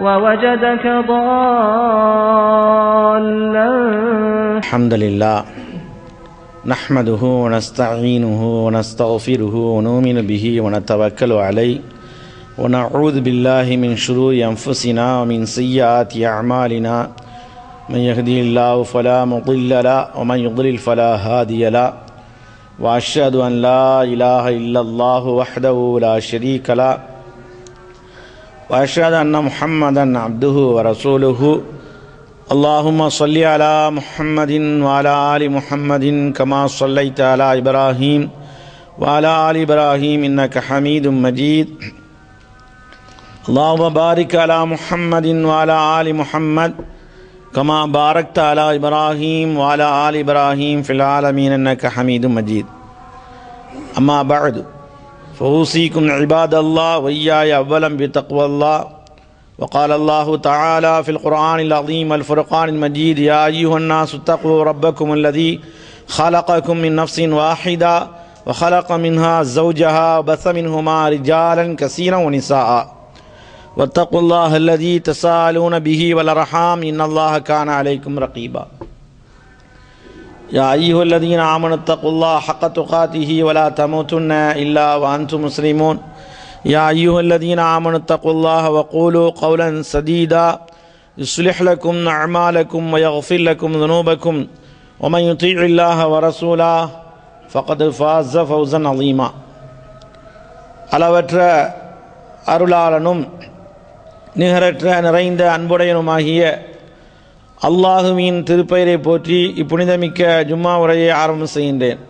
ووجدك ضالا الحمد لله نحمده ونستعينه ونستغفره ونؤمن به ونتوكل عليه ونعوذ بالله من شرور أنفسنا ومن سيئات أعمالنا من يهدي الله فلا مضل له ومن يضلل فلا هادي له وأشهد أن لا إله إلا الله وحده لا شريك له वशद महमदन Abdu वरसूल अल्लाम सल महमदिन वाला महमदिन कमा सल्ला तला इब्राहीम वाला इब्राहीम इनक हमीद मजीद अल्लाह बारिक अला महमदिन वाला महमद कमा बारक तला इब्राहीम वाला इब्राहीम फ़िलमीन नक हमीद मजीद अम्मा बद फ़ौसीकुम इबाद अल्लाह वैयावलम बतकवल्ला वक़ाल अल्लाह ताली फ़िलक़ुरानदीम अलफ़ुरक़ानमजीद यानासतक रबकुमदी खलकुम नफसिन वाहिदा व खलक मिनहा जवजहा बसमिनहुमा रिजालन कसीरा वनसा वतकल्लादी तसालून बिही वलरहाम इन अल्लाह कान अलैकुम रकीबा يا أيها الذين آمنوا اتقوا الله حق تقاته ولا تموتن إلا وأنتم مسلمون يا أيها الذين آمنوا اتقوا الله وقولوا قولا سديدا يصلح لكم أعمالكم ويغفر لكم ذنوبكم ومن يطيع الله ورسوله فقد فاز فوزا عظيما على وتر لنم அளவற்ற அருளாளனும் நிகரற்ற நிறைந்த அன்புடையனுமாகிய அல்லாஹுவின் திருப்பெயரை போற்றி இப்புனிதமிக்க ஜும்மா உரையை ஆரம்பம் செய்கின்றேன்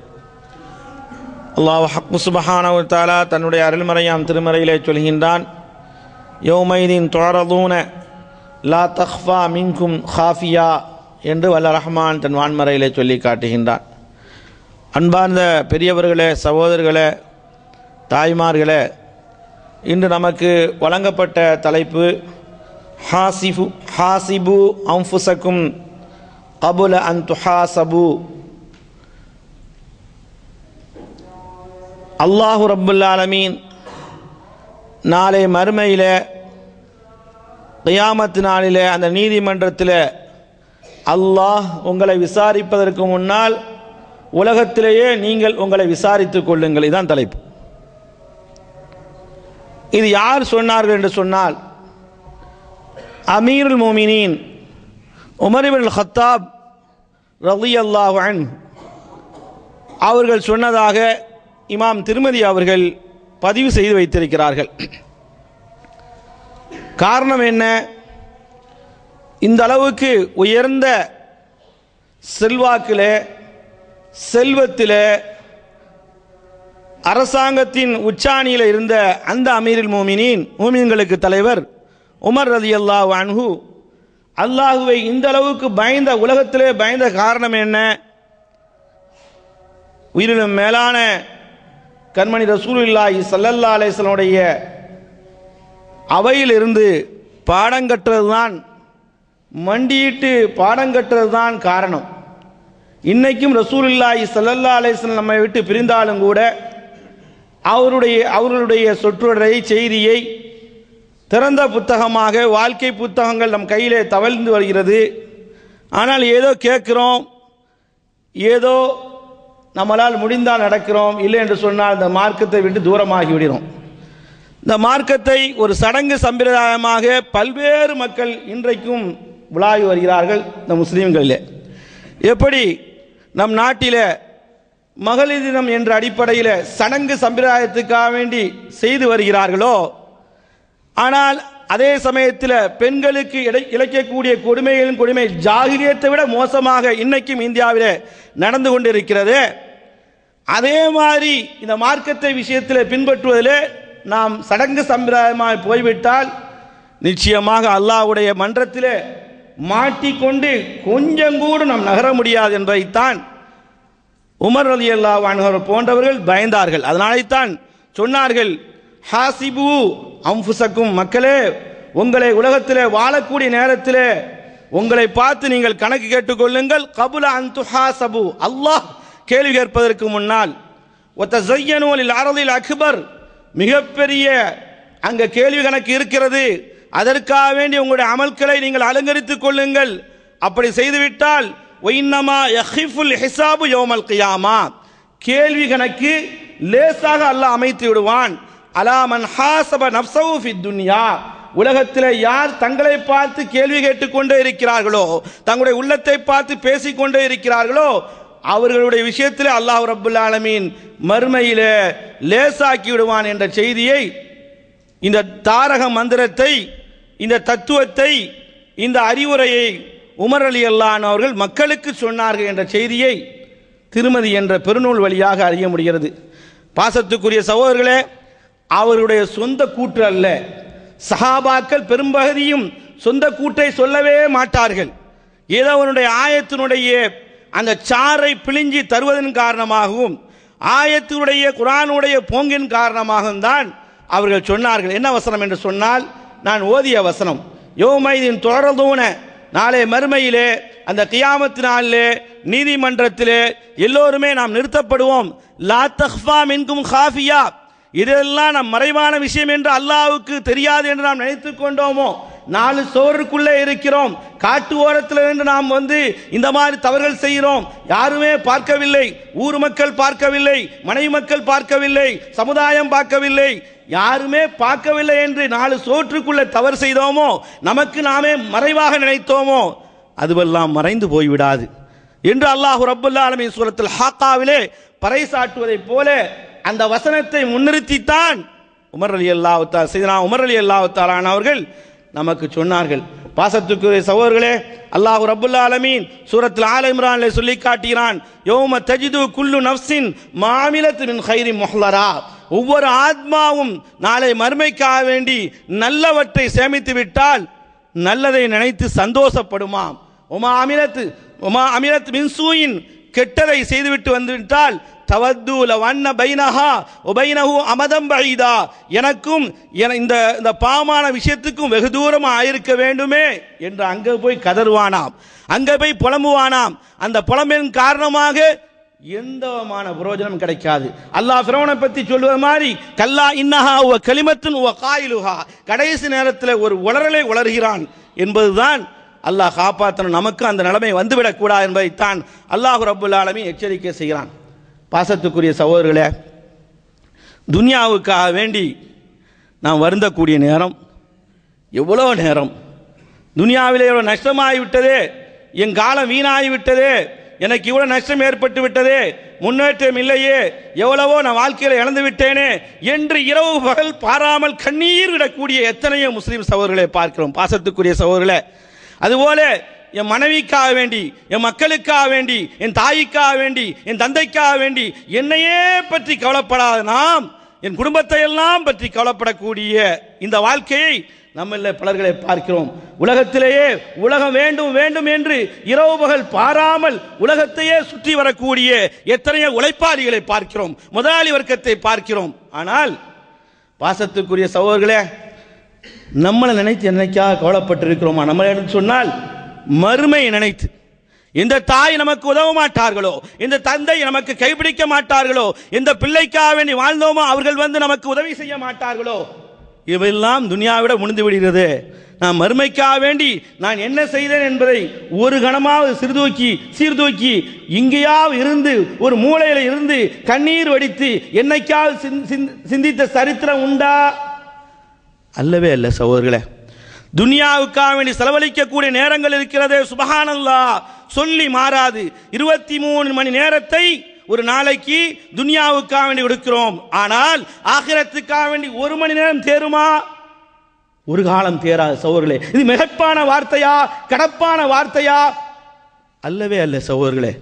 அல்லாஹ் ஹக் சுபஹானவர் தாலா தன்னுடைய அருள்மறையாம் திருமறையிலே சொல்கின்றான் யோமைதீன் தொடரதூன லா தஹ்வா மின்கும் ஹாஃபியா என்று வல்ல ரஹ்மான் தன் வான்மறையிலே சொல்லி காட்டுகின்றான் அன்பார்ந்த பெரியவர்களே சகோதரர்களே தாய்மார்களே இன்று நமக்கு வழங்கப்பட்ட தலைப்பு ஹாசிஃபு ஹாசிபு அம்ஃபுசக்கும் கபுல அந்து ஹாசபு அல்லாஹு ஆலமீன் நாளை மறுமையில் கியாமத்து நாளில் அந்த நீதிமன்றத்தில் அல்லாஹ் உங்களை விசாரிப்பதற்கு முன்னால் உலகத்திலேயே நீங்கள் உங்களை விசாரித்துக் கொள்ளுங்கள் இதுதான் தலைப்பு இது யார் சொன்னார்கள் என்று சொன்னால் அமீர் மோமினின் உமரிபின் ஹத்தாப் ரவி அல்லாஹன் அவர்கள் சொன்னதாக இமாம் திருமதி அவர்கள் பதிவு செய்து வைத்திருக்கிறார்கள் காரணம் என்ன இந்த அளவுக்கு உயர்ந்த செல்வாக்கில் செல்வத்தில் அரசாங்கத்தின் உச்சாணியில் இருந்த அந்த அமீரில் மோமினின் மோமின்களுக்கு தலைவர் உமர் ரதி அல்லா அன்ஹு அல்லாஹுவை இந்த அளவுக்கு பயந்த உலகத்திலே பயந்த காரணம் என்ன உயிரினும் மேலான கண்மணி ரசூலுல்லாஹி சல்லல்லா அலிஸ்லனுடைய அவையிலிருந்து பாடங்கட்டுறது தான் மண்டியிட்டு பாடங்கட்டுறது தான் காரணம் இன்னைக்கும் இல்லா சல்லல்லா அலேசன் நம்மை விட்டு பிரிந்தாலும் கூட அவருடைய அவர்களுடைய சொற்றொடரை செய்தியை திறந்த புத்தகமாக வாழ்க்கை புத்தகங்கள் நம் கையிலே தவழ்ந்து வருகிறது ஆனால் ஏதோ கேட்குறோம் ஏதோ நம்மளால் முடிந்தால் நடக்கிறோம் இல்லை என்று சொன்னால் இந்த மார்க்கத்தை விட்டு தூரமாகி விடுகிறோம் இந்த மார்க்கத்தை ஒரு சடங்கு சம்பிரதாயமாக பல்வேறு மக்கள் இன்றைக்கும் விழாவி வருகிறார்கள் இந்த முஸ்லீம்களில் எப்படி நம் நாட்டில் மகளிர் தினம் என்ற அடிப்படையில் சடங்கு சம்பிரதாயத்துக்காக வேண்டி செய்து வருகிறார்களோ ஆனால் அதே சமயத்தில் பெண்களுக்கு இழைக்கக்கூடிய கொடுமைகளின் கொடுமை ஜாகிரியத்தை விட மோசமாக இன்னைக்கும் இந்தியாவில் நடந்து கொண்டிருக்கிறது அதே மாதிரி இந்த மார்க்கத்தை விஷயத்தில் பின்பற்றுவதில் நாம் சடங்கு சம்பிரதாயமாக போய்விட்டால் நிச்சயமாக அல்லாவுடைய மன்றத்தில் மாட்டிக்கொண்டு கொஞ்சம் கூட நாம் நகர முடியாது என்பதைத்தான் உமர் அலி அல்லா போன்றவர்கள் பயந்தார்கள் அதனாலே தான் சொன்னார்கள் ஹாசிபு அம்புசக்கும் மக்களே உங்களை உலகத்திலே வாழக்கூடிய நேரத்தில் உங்களை பார்த்து நீங்கள் கணக்கு கேட்டுக்கொள்ளுங்கள் கபுல அந்து ஹாசபு அல்லாஹ் கேள்வி கேட்பதற்கு முன்னால் ஒத்த ஜையனூலில் அறதில் அக்பர் மிகப்பெரிய அங்கே கேள்வி கணக்கு இருக்கிறது அதற்காக வேண்டி உங்களுடைய அமல்களை நீங்கள் அலங்கரித்துக் கொள்ளுங்கள் அப்படி செய்துவிட்டால் ஒயின்னமா யஹிஃபுல் ஹிசாபு யோமல் கியாமா கேள்வி கணக்கு லேசாக அல்லாஹ் அமைத்து விடுவான் அலாமன் ஹாசப துன்யா உலகத்தில் யார் தங்களை பார்த்து கேள்வி கேட்டுக்கொண்டே இருக்கிறார்களோ தங்களுடைய உள்ளத்தை பார்த்து பேசிக்கொண்டே இருக்கிறார்களோ அவர்களுடைய விஷயத்தில் அல்லாஹ் ரபுல் ஆலமீன் மறுமையிலே லேசாக்கி விடுவான் என்ற செய்தியை இந்த தாரக மந்திரத்தை இந்த தத்துவத்தை இந்த அறிவுரையை உமர் அலி அல்லான் அவர்கள் மக்களுக்கு சொன்னார்கள் என்ற செய்தியை திருமதி என்ற பெருநூல் வழியாக அறிய முடிகிறது பாசத்துக்குரிய சகோதரர்களே அவருடைய சொந்த கூற்று அல்ல சகாபாக்கள் பெரும்பகுதியும் சொந்த கூற்றை சொல்லவே மாட்டார்கள் ஏதோ அவனுடைய ஆயத்தினுடைய அந்த சாரை பிழிஞ்சி தருவதன் காரணமாகவும் ஆயத்தினுடைய குரானுடைய போங்கின் காரணமாகவும் தான் அவர்கள் சொன்னார்கள் என்ன வசனம் என்று சொன்னால் நான் ஓதிய வசனம் யோமைதின் தொடர்ந்தோன நாளை மறுமையிலே அந்த கியாமத்தினாலே நீதிமன்றத்திலே எல்லோருமே நாம் நிறுத்தப்படுவோம் லா தஹ்ஃபா மின்கும் ஹாஃபியா இதெல்லாம் நம் மறைவான விஷயம் என்று அல்லாவுக்கு தெரியாது என்று நாம் நினைத்து கொண்டோமோ நாலு சோறுக்குள்ளே இருக்கிறோம் காட்டு ஓரத்தில் இருந்து நாம் வந்து இந்த மாதிரி தவறுகள் செய்கிறோம் யாருமே பார்க்கவில்லை ஊர் மக்கள் பார்க்கவில்லை மனைவி மக்கள் பார்க்கவில்லை சமுதாயம் பார்க்கவில்லை யாருமே பார்க்கவில்லை என்று நாலு சோற்றுக்குள்ளே தவறு செய்தோமோ நமக்கு நாமே மறைவாக நினைத்தோமோ அதுவெல்லாம் மறைந்து போய்விடாது என்று அல்லாஹு ரபுல்லா ஆலமின் சூரத்தில் ஹாக்காவிலே பறைசாட்டுவதைப் போல அந்த வசனத்தை முன்னிறுத்தித்தான் உமர் அலி அல்லாவுத்தா செய்தனா உமர் அலி அல்லாவுத்தாலான் அவர்கள் நமக்கு சொன்னார்கள் பாசத்துக்குரிய சகோதர்களே அல்லாஹூ ரபுல்லா அலமீன் சூரத்தில் ஆல இம்ரான் சொல்லி காட்டுகிறான் யோம தஜிது குல்லு நப்சின் மாமிலத்தின் ஹைரி மொஹ்லரா ஒவ்வொரு ஆத்மாவும் நாளை மறுமைக்காக வேண்டி நல்லவற்றை சேமித்து விட்டால் நல்லதை நினைத்து சந்தோஷப்படுமாம் உமா அமிலத்து உமா அமிலத் மின்சூயின் கெட்டதை செய்துவிட்டு வந்துவிட்டால் தவத்தூல வண்ண பைனஹா உபைனஹு அமதம் பைதா எனக்கும் இந்த இந்த பாவமான விஷயத்துக்கும் வெகு தூரம் ஆயிருக்க வேண்டுமே என்று அங்கே போய் கதறுவானாம் அங்கே போய் புலம்புவானாம் அந்த புலம்பின் காரணமாக எந்த விதமான கிடைக்காது அல்லாஹ் ஃபிரௌனை பற்றி சொல்லுவது மாதிரி கல்லா இன்னஹா உவ களிமத்தின் உவ காயிலுஹா கடைசி நேரத்தில் ஒரு உளறலை உளர்கிறான் என்பதுதான் அல்லாஹ் காப்பாற்றணும் நமக்கு அந்த நிலைமை வந்துவிடக்கூடாது என்பதைத்தான் அல்லாஹு ரபுல்லாலமே எச்சரிக்கை செய்கிறான் பாசத்துக்குரிய சகோதரர்களே துன்யாவுக்காக வேண்டி நான் வருந்தக்கூடிய நேரம் எவ்வளோ நேரம் துனியாவிலே எவ்வளோ நஷ்டமாகிவிட்டதே என் காலம் வீணாகிவிட்டதே எனக்கு இவ்வளோ நஷ்டம் ஏற்பட்டு விட்டதே முன்னேற்றம் இல்லையே எவ்வளவோ நான் வாழ்க்கையில் இழந்து விட்டேனே என்று இரவு பகல் பாராமல் கண்ணீர் விடக்கூடிய எத்தனையோ முஸ்லீம் சகோதரர்களை பார்க்கிறோம் பாசத்துக்குரிய சகோதரர்களை அதுபோல என் மனைவிக்காக வேண்டி என் மக்களுக்காக வேண்டி என் தாய்க்காக வேண்டி என் தந்தைக்காக வேண்டி என்னையே பற்றி கவலைப்படாத நாம் என் குடும்பத்தை எல்லாம் பற்றி கவலைப்படக்கூடிய இந்த வாழ்க்கையை நம்மள பலர்களை பார்க்கிறோம் உலகத்திலேயே உலகம் வேண்டும் வேண்டும் என்று இரவு பகல் பாராமல் உலகத்தையே சுற்றி வரக்கூடிய எத்தனையோ உழைப்பாளிகளை பார்க்கிறோம் முதலாளி வர்க்கத்தை பார்க்கிறோம் ஆனால் பாசத்துக்குரிய சகோதரர்களே நம்மளை நினைத்து என்னைக்காக கவலைப்பட்டிருக்கிறோமா நம்மளை சொன்னால் மறுமையை நினைத்து இந்த தாய் நமக்கு உதவ மாட்டார்களோ இந்த தந்தை நமக்கு கைப்பிடிக்க மாட்டார்களோ இந்த பிள்ளைக்காக வேண்டி வாழ்ந்தோமோ அவர்கள் வந்து நமக்கு உதவி செய்ய மாட்டார்களோ இவையெல்லாம் துனியாவிட முடிந்து விடுகிறது நான் மறுமைக்காக வேண்டி நான் என்ன செய்தேன் என்பதை ஒரு கணமாவது சிறுதூக்கி சீர்தூக்கி இங்கேயாவது இருந்து ஒரு மூளையில் இருந்து கண்ணீர் வடித்து என்னைக்காவது சிந்தித்த சரித்திரம் உண்டா அல்லவே அல்ல சகோதரர்களே துனியாவுக்காக வேண்டி செலவழிக்கக்கூடிய நேரங்கள் இருக்கிறதே சுபகானல்லா சொல்லி மாறாது இருபத்தி மூணு மணி நேரத்தை ஒரு நாளைக்கு துனியாவுக்காக வேண்டி கொடுக்கிறோம் ஆனால் ஆகிரத்துக்காக வேண்டி ஒரு மணி நேரம் தேருமா ஒரு காலம் தேராது சோர்களே இது மிகப்பான வார்த்தையா கடப்பான வார்த்தையா அல்லவே அல்ல சோர்களே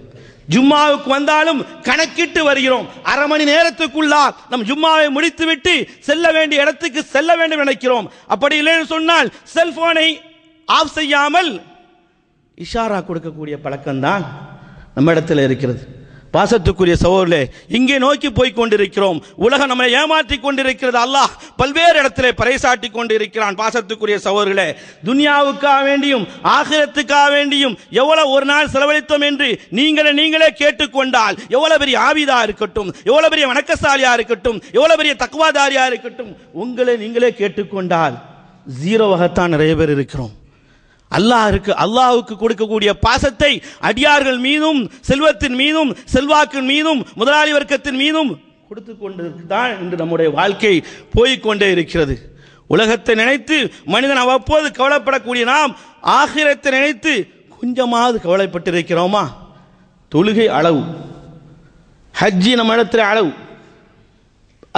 ஜும்மாவுக்கு வந்தாலும் கணக்கிட்டு வருகிறோம் அரை மணி நேரத்துக்குள்ளா நம் ஜும்மாவை முடித்துவிட்டு செல்ல வேண்டிய இடத்துக்கு செல்ல வேண்டும் நினைக்கிறோம் அப்படி இல்லைன்னு சொன்னால் செல்போனை ஆஃப் செய்யாமல் இஷாரா கொடுக்கக்கூடிய பழக்கம்தான் நம்ம இடத்துல இருக்கிறது பாசத்துக்குரிய சகோதரே இங்கே நோக்கி போய் கொண்டிருக்கிறோம் உலகம் நம்மை ஏமாற்றி கொண்டிருக்கிறது அல்லாஹ் பல்வேறு இடத்துல பறைசாட்டி கொண்டிருக்கிறான் பாசத்துக்குரிய சகோதரர்களே துனியாவுக்காக வேண்டியும் ஆகிரத்துக்காக வேண்டியும் எவ்வளவு ஒரு நாள் செலவழித்தோம் என்று நீங்களே நீங்களே கேட்டுக்கொண்டால் எவ்வளவு பெரிய ஆவிதா இருக்கட்டும் எவ்வளவு பெரிய வணக்கசாலியா இருக்கட்டும் எவ்வளவு பெரிய தக்குவாதாரியா இருக்கட்டும் உங்களை நீங்களே கேட்டுக்கொண்டால் ஜீரோவாகத்தான் நிறைய பேர் இருக்கிறோம் அல்லாஹிற்கு அல்லாஹுக்கு கொடுக்கக்கூடிய பாசத்தை அடியார்கள் மீதும் செல்வத்தின் மீதும் செல்வாக்கின் மீதும் முதலாளி வர்க்கத்தின் மீதும் கொடுத்து கொண்டு தான் இன்று நம்முடைய வாழ்க்கை போய்கொண்டே இருக்கிறது உலகத்தை நினைத்து மனிதன் அவ்வப்போது கவலைப்படக்கூடிய நாம் ஆகிரத்தை நினைத்து கொஞ்சமாவது கவலைப்பட்டிருக்கிறோமா தொழுகை அளவு ஹஜ்ஜி நம்ம இடத்துல அளவு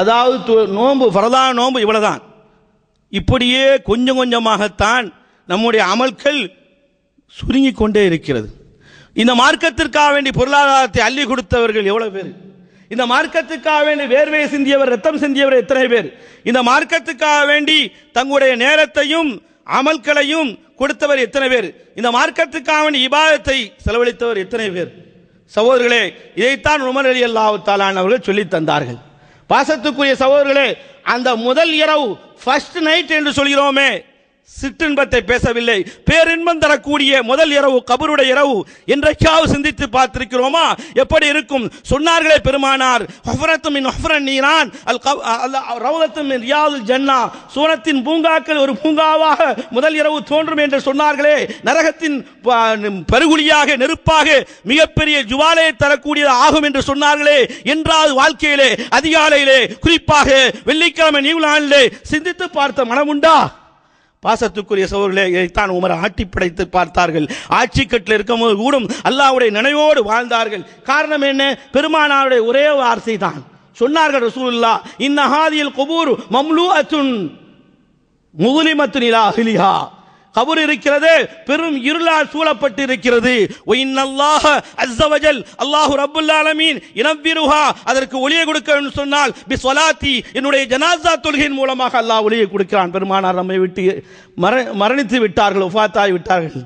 அதாவது நோன்பு வரதான நோன்பு இவ்வளவுதான் இப்படியே கொஞ்சம் கொஞ்சமாகத்தான் நம்முடைய அமல்கள் சுருங்கி கொண்டே இருக்கிறது இந்த மார்க்கத்திற்காக வேண்டி பொருளாதாரத்தை அள்ளி கொடுத்தவர்கள் எவ்வளவு பேர் இந்த மார்க்கத்துக்காக வேண்டி வேர்வையை சிந்தியவர் ரத்தம் சிந்தியவர் எத்தனை பேர் இந்த மார்க்கத்துக்காக வேண்டி தங்களுடைய நேரத்தையும் அமல்களையும் கொடுத்தவர் எத்தனை பேர் இந்த மார்க்கத்துக்காக வேண்டி இபாதத்தை செலவழித்தவர் எத்தனை பேர் சகோதரர்களே இதைத்தான் உமர் அலி அல்லாவுத்தாலான் அவர்கள் சொல்லி தந்தார்கள் பாசத்துக்குரிய சகோதரர்களே அந்த முதல் இரவு ஃபர்ஸ்ட் நைட் என்று சொல்கிறோமே சிற்றின்பத்தை பேசவில்லை பேரின்பம் தரக்கூடிய முதல் இரவு கபருடைய இரவு என்றைக்காவது சிந்தித்து பார்த்திருக்கிறோமா எப்படி இருக்கும் சொன்னார்களே பெருமானார் ஹஃபரத்தும் இன் ஹஃபரன் நீரான் அல் ரவுதத்தும் இன் ரியாதுல் ஜன்னா சூனத்தின் பூங்காக்கள் ஒரு பூங்காவாக முதல் இரவு தோன்றும் என்று சொன்னார்களே நரகத்தின் பெருகுழியாக நெருப்பாக மிகப்பெரிய ஜுவாலையை தரக்கூடியது ஆகும் என்று சொன்னார்களே என்றாவது வாழ்க்கையிலே அதிகாலையிலே குறிப்பாக வெள்ளிக்கிழமை நியூலாண்டிலே சிந்தித்து பார்த்த மனமுண்டா பாசத்துக்குரிய சோர்களே இதைத்தான் உமர ஆட்டி படைத்து பார்த்தார்கள் ஆட்சி கட்டில் போது கூடும் அல்லாவுடைய நினைவோடு வாழ்ந்தார்கள் காரணம் என்ன பெருமானாருடைய ஒரே வார்த்தை தான் சொன்னார்கள் ரசூல்லா இந்த ஹாதியில் கொபூர் மம்லூ அத்துன் முதலிமத்து நிலா அஹிலிஹா கபர் இருக்கிறது பெரும் இருளால் சூழப்பட்டு இருக்கிறது அல்லாஹு ரபுல் ஆலமீன் இனவிருஹா அதற்கு ஒளியை கொடுக்க சொன்னால் பி சொலாத்தி என்னுடைய ஜனாசா தொழுகையின் மூலமாக அல்லாஹ் ஒளியை கொடுக்கிறான் பெருமானார் நம்மை விட்டு மர மரணித்து விட்டார்கள் உஃபாத்தாய் விட்டார்கள்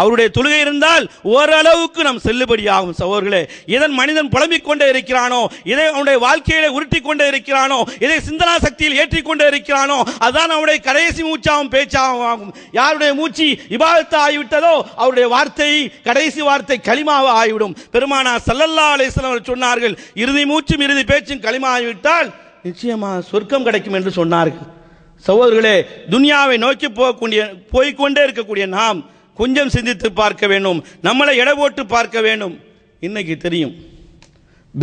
அவருடைய தொழுகை இருந்தால் ஓரளவுக்கு நாம் செல்லுபடியாகும் சகோதர்களே இதன் மனிதன் புலம்பிக் கொண்டே இருக்கிறானோ இதை அவனுடைய வாழ்க்கையில உருட்டி கொண்டே இருக்கிறானோ இதை சிந்தனா சக்தியில் ஏற்றிக்கொண்டே இருக்கிறானோ அதான் அவனுடைய கடைசி மூச்சாகவும் பேச்சாகவும் ஆகும் யாருடைய மூச்சு இபாதத்து ஆகிவிட்டதோ அவருடைய வார்த்தை கடைசி வார்த்தை களிமாவ ஆகிவிடும் பெருமானா சல்லல்லா அவர் சொன்னார்கள் இறுதி மூச்சும் இறுதி பேச்சும் களிமா ஆகிவிட்டால் நிச்சயமாக சொர்க்கம் கிடைக்கும் என்று சொன்னார்கள் சகோதரர்களே துனியாவை நோக்கி போகக்கூடிய போய்கொண்டே இருக்கக்கூடிய நாம் கொஞ்சம் சிந்தித்து பார்க்க வேண்டும் நம்மளை எடை போட்டு பார்க்க வேண்டும் இன்னைக்கு தெரியும்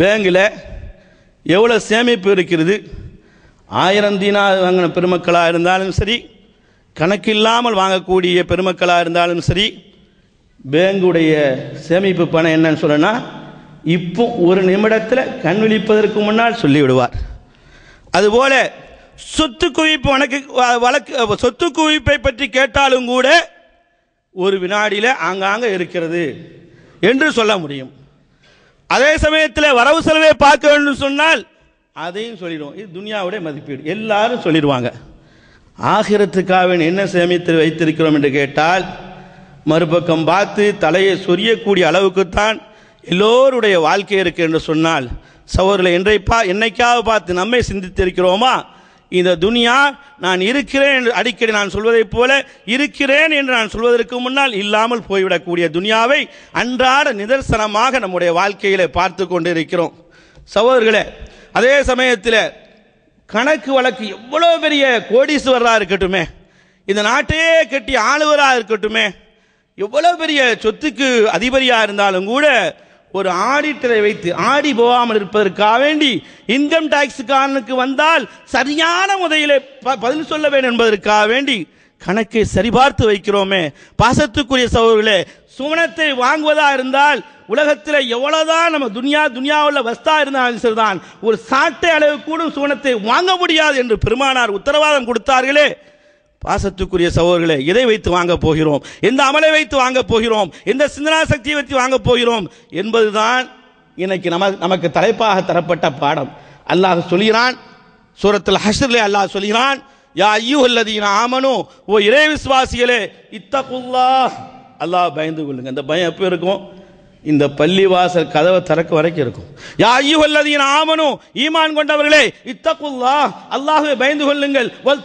பேங்கில் எவ்வளோ சேமிப்பு இருக்கிறது ஆயிரம் தீனா வாங்கின பெருமக்களாக இருந்தாலும் சரி கணக்கில்லாமல் வாங்கக்கூடிய பெருமக்களாக இருந்தாலும் சரி பேங்குடைய சேமிப்பு பணம் என்னன்னு சொல்லனா இப்போ ஒரு நிமிடத்தில் கண் விழிப்பதற்கு முன்னால் சொல்லிவிடுவார் அதுபோல சொத்து குவிப்பு வழக்கு வழக்கு சொத்து குவிப்பை பற்றி கேட்டாலும் கூட ஒரு வினாடியில் ஆங்காங்க இருக்கிறது என்று சொல்ல முடியும் அதே சமயத்தில் வரவு செலவை பார்க்க வேண்டும் சொன்னால் அதையும் சொல்லிடுவோம் இது துனியாவுடைய மதிப்பீடு எல்லாரும் சொல்லிடுவாங்க ஆகிரத்துக்காக என்ன சேமித்து வைத்திருக்கிறோம் என்று கேட்டால் மறுபக்கம் பார்த்து தலையை சொரியக்கூடிய அளவுக்குத்தான் எல்லோருடைய வாழ்க்கை இருக்கு என்று சொன்னால் சவர்களை என்றைப்பா என்னைக்காவது பார்த்து நம்மை சிந்தித்திருக்கிறோமா இந்த துனியா நான் இருக்கிறேன் என்று அடிக்கடி நான் சொல்வதைப் போல இருக்கிறேன் என்று நான் சொல்வதற்கு முன்னால் இல்லாமல் போய்விடக்கூடிய துனியாவை அன்றாட நிதர்சனமாக நம்முடைய வாழ்க்கையில பார்த்து கொண்டு இருக்கிறோம் சகோதரர்களே அதே சமயத்தில் கணக்கு வழக்கு எவ்வளோ பெரிய கோடீஸ்வரராக இருக்கட்டுமே இந்த நாட்டையே கட்டிய ஆளுவராக இருக்கட்டுமே எவ்வளோ பெரிய சொத்துக்கு அதிபதியாக இருந்தாலும் கூட ஒரு ஆடிட்டரை வைத்து ஆடி போகாமல் இருப்பதற்காக வேண்டி இன்கம் டாக்ஸுக்காரனுக்கு வந்தால் சரியான முறையில் பதில் சொல்ல வேண்டும் என்பதற்காக வேண்டி கணக்கை சரிபார்த்து வைக்கிறோமே பாசத்துக்குரிய சகோதரர்களே சுவனத்தை வாங்குவதா இருந்தால் உலகத்தில் எவ்வளவுதான் நம்ம துனியா துனியாவில் வஸ்தா இருந்தாலும் சரிதான் ஒரு சாட்டை அளவு கூட சுவனத்தை வாங்க முடியாது என்று பெருமானார் உத்தரவாதம் கொடுத்தார்களே பாசத்துக்குரிய சகோதரர்களை எதை வைத்து வாங்க போகிறோம் எந்த அமலை வைத்து வாங்க போகிறோம் எந்த சிந்தனா சக்தியை வைத்து வாங்க போகிறோம் என்பதுதான் இன்னைக்கு நம நமக்கு தலைப்பாக தரப்பட்ட பாடம் அல்லாஹ் சொல்கிறான் சூரத்தில் ஹஷர்லே அல்லாஹ் சொல்கிறான் யா ஐயோ அல்லது ஆமனோ ஓ இறை விசுவாசிகளே இத்தகுல்லா அல்லாஹ் பயந்து கொள்ளுங்க அந்த பயம் எப்போ இருக்கும் இந்த பள்ளிவாசல் கதவை திறக்க வரைக்கும் இருக்கும் யா ஆமனும் ஈமான் கொண்டவர்களே இத்தக்குல்லா அல்லாஹுவை பயந்து கொள்ளுங்கள் வல்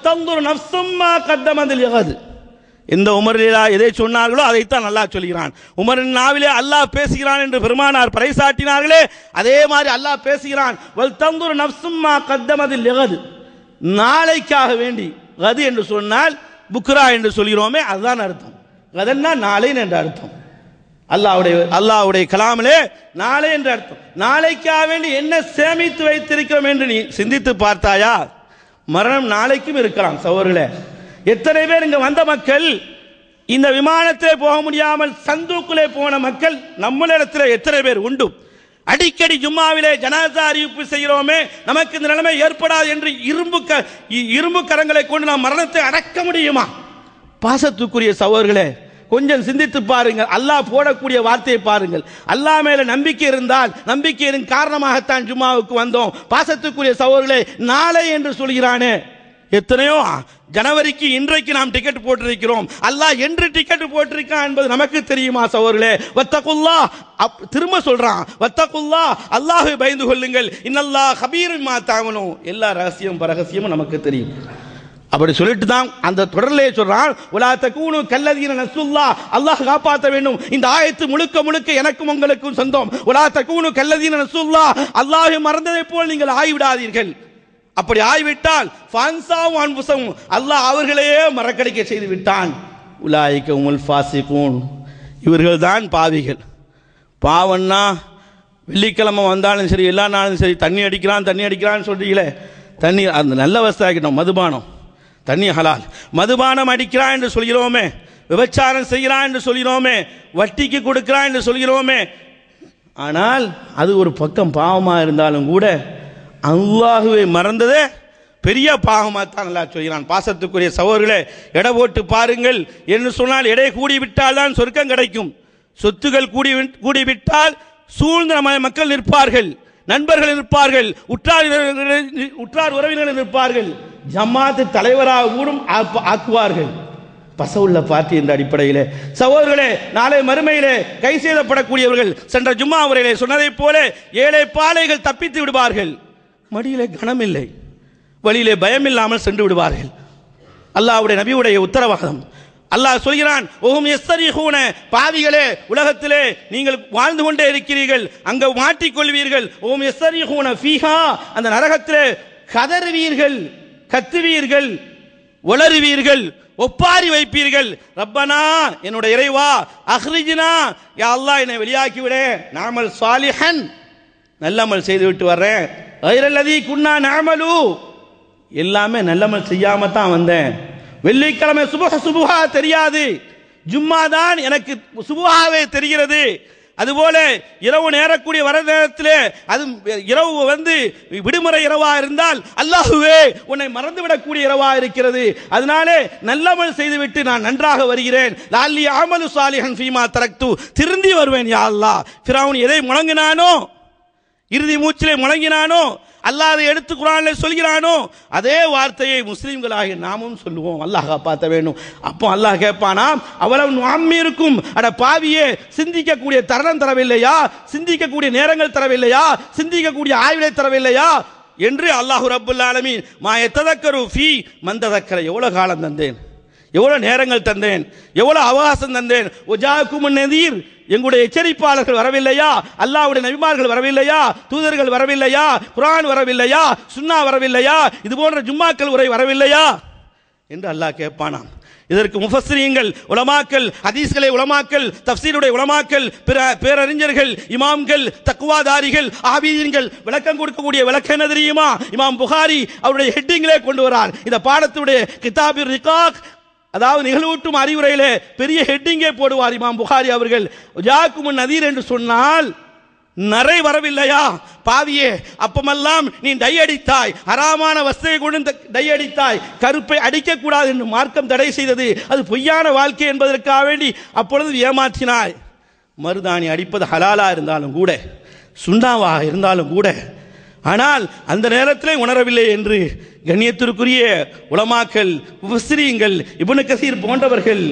இந்த உமரிலா எதை சொன்னார்களோ அதைத்தான் நல்லா சொல்கிறான் உமரின் நாவிலே அல்லாஹ் பேசுகிறான் என்று பெருமானார் பறைசாட்டினார்களே அதே மாதிரி அல்லாஹ் பேசுகிறான் வல் தந்தூர் நப்சும்மா கத்தமதில் நாளைக்காக வேண்டி கது என்று சொன்னால் புக்ரா என்று சொல்கிறோமே அதுதான் அர்த்தம் கதன்னா நாளைன்னு என்று அர்த்தம் அல்லாவுடைய அல்லாவுடைய கலாமிலே நாளை என்று அர்த்தம் நாளைக்காக வேண்டி என்ன சேமித்து வைத்திருக்கிறோம் என்று நீ சிந்தித்து பார்த்தாயா மரணம் நாளைக்கும் இருக்கலாம் சவர்களே எத்தனை பேர் இங்கே வந்த மக்கள் இந்த விமானத்திலே போக முடியாமல் சந்துக்குள்ளே போன மக்கள் நம்மளிடத்தில் எத்தனை பேர் உண்டு அடிக்கடி ஜும்மாவிலே ஜனாதா அறிவிப்பு செய்கிறோமே நமக்கு இந்த நிலைமை ஏற்படாது என்று இரும்பு க இரும்பு கரங்களை கொண்டு நாம் மரணத்தை அடக்க முடியுமா பாசத்துக்குரிய சவர்களே கொஞ்சம் சிந்தித்து பாருங்கள் அல்லாஹ் போடக்கூடிய வார்த்தையை பாருங்கள் அல்லாஹ் மேல நம்பிக்கை இருந்தால் நம்பிக்கையின் காரணமாகத்தான் ஜும்மாவுக்கு வந்தோம் பாசத்துக்குரிய சகோதரர்களே நாளை என்று சொல்கிறானே எத்தனையோ ஜனவரிக்கு இன்றைக்கு நாம் டிக்கெட் போட்டிருக்கிறோம் அல்லாஹ் என்று டிக்கெட் போட்டிருக்கான் என்பது நமக்கு தெரியுமா சவர்களே வத்தகுல்லா திரும்ப சொல்றான் வத்தகுல்லா அல்லாஹை பயந்து கொள்ளுங்கள் இன்னல்லா ஹபீரும் மாத்தாமனும் எல்லா ரகசியமும் ரகசியமும் நமக்கு தெரியும் அப்படி சொல்லிட்டு தான் அந்த தொடர்லே சொல்றான் உலாத்த தக்கூனு கல்லதீன நசுல்லா அல்லாஹ் காப்பாற்ற வேண்டும் இந்த ஆயத்து முழுக்க முழுக்க எனக்கும் உங்களுக்கும் சொந்தம் உலாத்த தக்கூனு கல்லதீன நசுல்லா அல்லாஹ் மறந்ததை போல் நீங்கள் ஆய்விடாதீர்கள் அப்படி ஆய்விட்டால் ஃபான்சாவும் அன்புசம் அல்லாஹ் அவர்களையே மறக்கடிக்க செய்து விட்டான் உலாய்க்க உமல் ஃபாசிகூன் இவர்கள் தான் பாவிகள் பாவன்னா வெள்ளிக்கிழமை வந்தாலும் சரி எல்லா நாளும் சரி தண்ணி அடிக்கிறான் தண்ணி அடிக்கிறான்னு சொல்றீங்களே தண்ணி அந்த நல்ல ஆகிட்டோம் மதுபானம் தண்ணி ஹலால் மதுபானம் அடிக்கிறான் என்று சொல்கிறோமே விபச்சாரம் செய்கிறான் என்று சொல்கிறோமே வட்டிக்கு கொடுக்கிறான் என்று சொல்கிறோமே ஆனால் அது ஒரு பக்கம் பாவமாக இருந்தாலும் கூட அங்குவாகவே மறந்ததே பெரிய பாவமாக தான் நல்லா சொல்கிறான் பாசத்துக்குரிய சகோதரர்களே எடை போட்டு பாருங்கள் என்று சொன்னால் எடை கூடிவிட்டால் தான் சொர்க்கம் கிடைக்கும் சொத்துகள் கூடி கூடிவிட்டால் சூழ்ந்த மக்கள் நிற்பார்கள் நண்பர்கள் இருப்பார்கள் உற்றார் உற்றார் உறவினர்கள் இருப்பார்கள் ஜமாத்து தலைவராக கூடும் ஆக்குவார்கள் பசவுள்ள பார்ட்டி என்ற அடிப்படையில் சகோதரர்களே நாளை மறுமையிலே கை செய்தப்படக்கூடியவர்கள் சென்ற ஜும்மா அவர்களே சொன்னதைப் போல ஏழை பாலைகள் தப்பித்து விடுவார்கள் மடியிலே கனமில்லை வழியிலே பயம் இல்லாமல் சென்று விடுவார்கள் அல்லாவுடைய நபியுடைய உத்தரவாதம் அல்லாஹ் சொல்கிறான் ஓம் பாவிகளே உலகத்திலே நீங்கள் வாழ்ந்து கொண்டே இருக்கிறீர்கள் அங்கே மாட்டிக்கொள்வீர்கள் ஓம் எஸ்தரிஹூன ஃபீஹா அந்த நரகத்திலே கதறுவீர்கள் கத்துவீர்கள் உளறுவீர்கள் ஒப்பாரி வைப்பீர்கள் ரப்பனா என்னோட இறைவா அஹ்ரிஜினா யா அல்லா என்னை வெளியாக்கி விட நாமல் சாலிஹன் நல்லமல் செய்து விட்டு வர்றேன் வைரல்லதி குன்னா நாமலு எல்லாமே நல்லமல் செய்யாம தான் வந்தேன் வெள்ளிக்கிழமை சுபுக சுபுகா தெரியாது ஜும்மா தான் எனக்கு சுபுகாவே தெரிகிறது அதுபோல இரவு நேரக்கூடிய வர நேரத்திலே அது இரவு வந்து விடுமுறை இரவா இருந்தால் அல்லாஹுவே உன்னை மறந்துவிடக்கூடிய இரவா இருக்கிறது அதனாலே நல்லமல் செய்துவிட்டு நான் நன்றாக வருகிறேன் லால்லி ஆமது சாலிஹன் ஃபீமா தரக்து திருந்தி வருவேன் யா அல்லா பிராவுன் எதை முழங்கினானோ இறுதி மூச்சிலே முழங்கினானோ அல்லாஹ் எடுத்து குரான் சொல்கிறானோ அதே வார்த்தையை முஸ்லீம்களாகி நாமும் சொல்லுவோம் அல்லாஹ் பார்த்த வேணும் அப்போ அல்லாஹ் கேட்பானா அவ்வளவு நம்மி இருக்கும் அட பாவியே சிந்திக்கக்கூடிய தருணம் தரவில்லையா சிந்திக்கக்கூடிய நேரங்கள் தரவில்லையா சிந்திக்கக்கூடிய ஆய்விலை தரவில்லையா என்று அல்லாஹு ரபுல் மா எத்ததக்கரு ஃபி மந்ததக்கரை எவ்வளோ காலம் தந்தேன் எவ்வளோ நேரங்கள் தந்தேன் எவ்வளோ அவகாசம் தந்தேன் ஒஜாக்கும் நெதீர் எங்களுடைய எச்சரிப்பாளர்கள் வரவில்லையா அல்லாவுடைய நபிமார்கள் வரவில்லையா தூதர்கள் வரவில்லையா குரான் வரவில்லையா சுன்னா வரவில்லையா இது போன்ற ஜும்மாக்கள் உரை வரவில்லையா என்று அல்லாஹ் கேட்பானாம் இதற்கு முஃபஸ்ரீங்கள் உலமாக்கல் அதீஸ்களை உலமாக்கல் தப்சீருடைய உலமாக்கல் பிற பேரறிஞர்கள் இமாம்கள் தக்குவாதாரிகள் ஆபீதீன்கள் விளக்கம் கொடுக்கக்கூடிய விளக்கம் என்ன தெரியுமா இமாம் புகாரி அவருடைய ஹெட்டிங்களே கொண்டு வரார் இந்த பாடத்துடைய கிதாபி ரிகாக் அதாவது நிகழ்வூட்டும் அறிவுரையிலே பெரிய ஹெட்டிங்கே போடுவார் இமாம் புகாரி அவர்கள் ஜாக்குமுன் நதீர் என்று சொன்னால் நரை வரவில்லையா பாவியே அப்பமெல்லாம் நீ டை அடித்தாய் அறாமான வசதியை கொண்டு டை அடித்தாய் கருப்பை அடிக்கக்கூடாது என்று மார்க்கம் தடை செய்தது அது பொய்யான வாழ்க்கை என்பதற்காக வேண்டி அப்பொழுது ஏமாற்றினாய் மருதாணி அடிப்பது ஹலாலாக இருந்தாலும் கூட சுண்ணாவாக இருந்தாலும் கூட ஆனால் அந்த நேரத்தில் உணரவில்லை என்று கண்ணியத்திற்குரிய உலமாக்கல் முஃபஸ்ரீங்கள் இபுனு கசீர் போன்றவர்கள்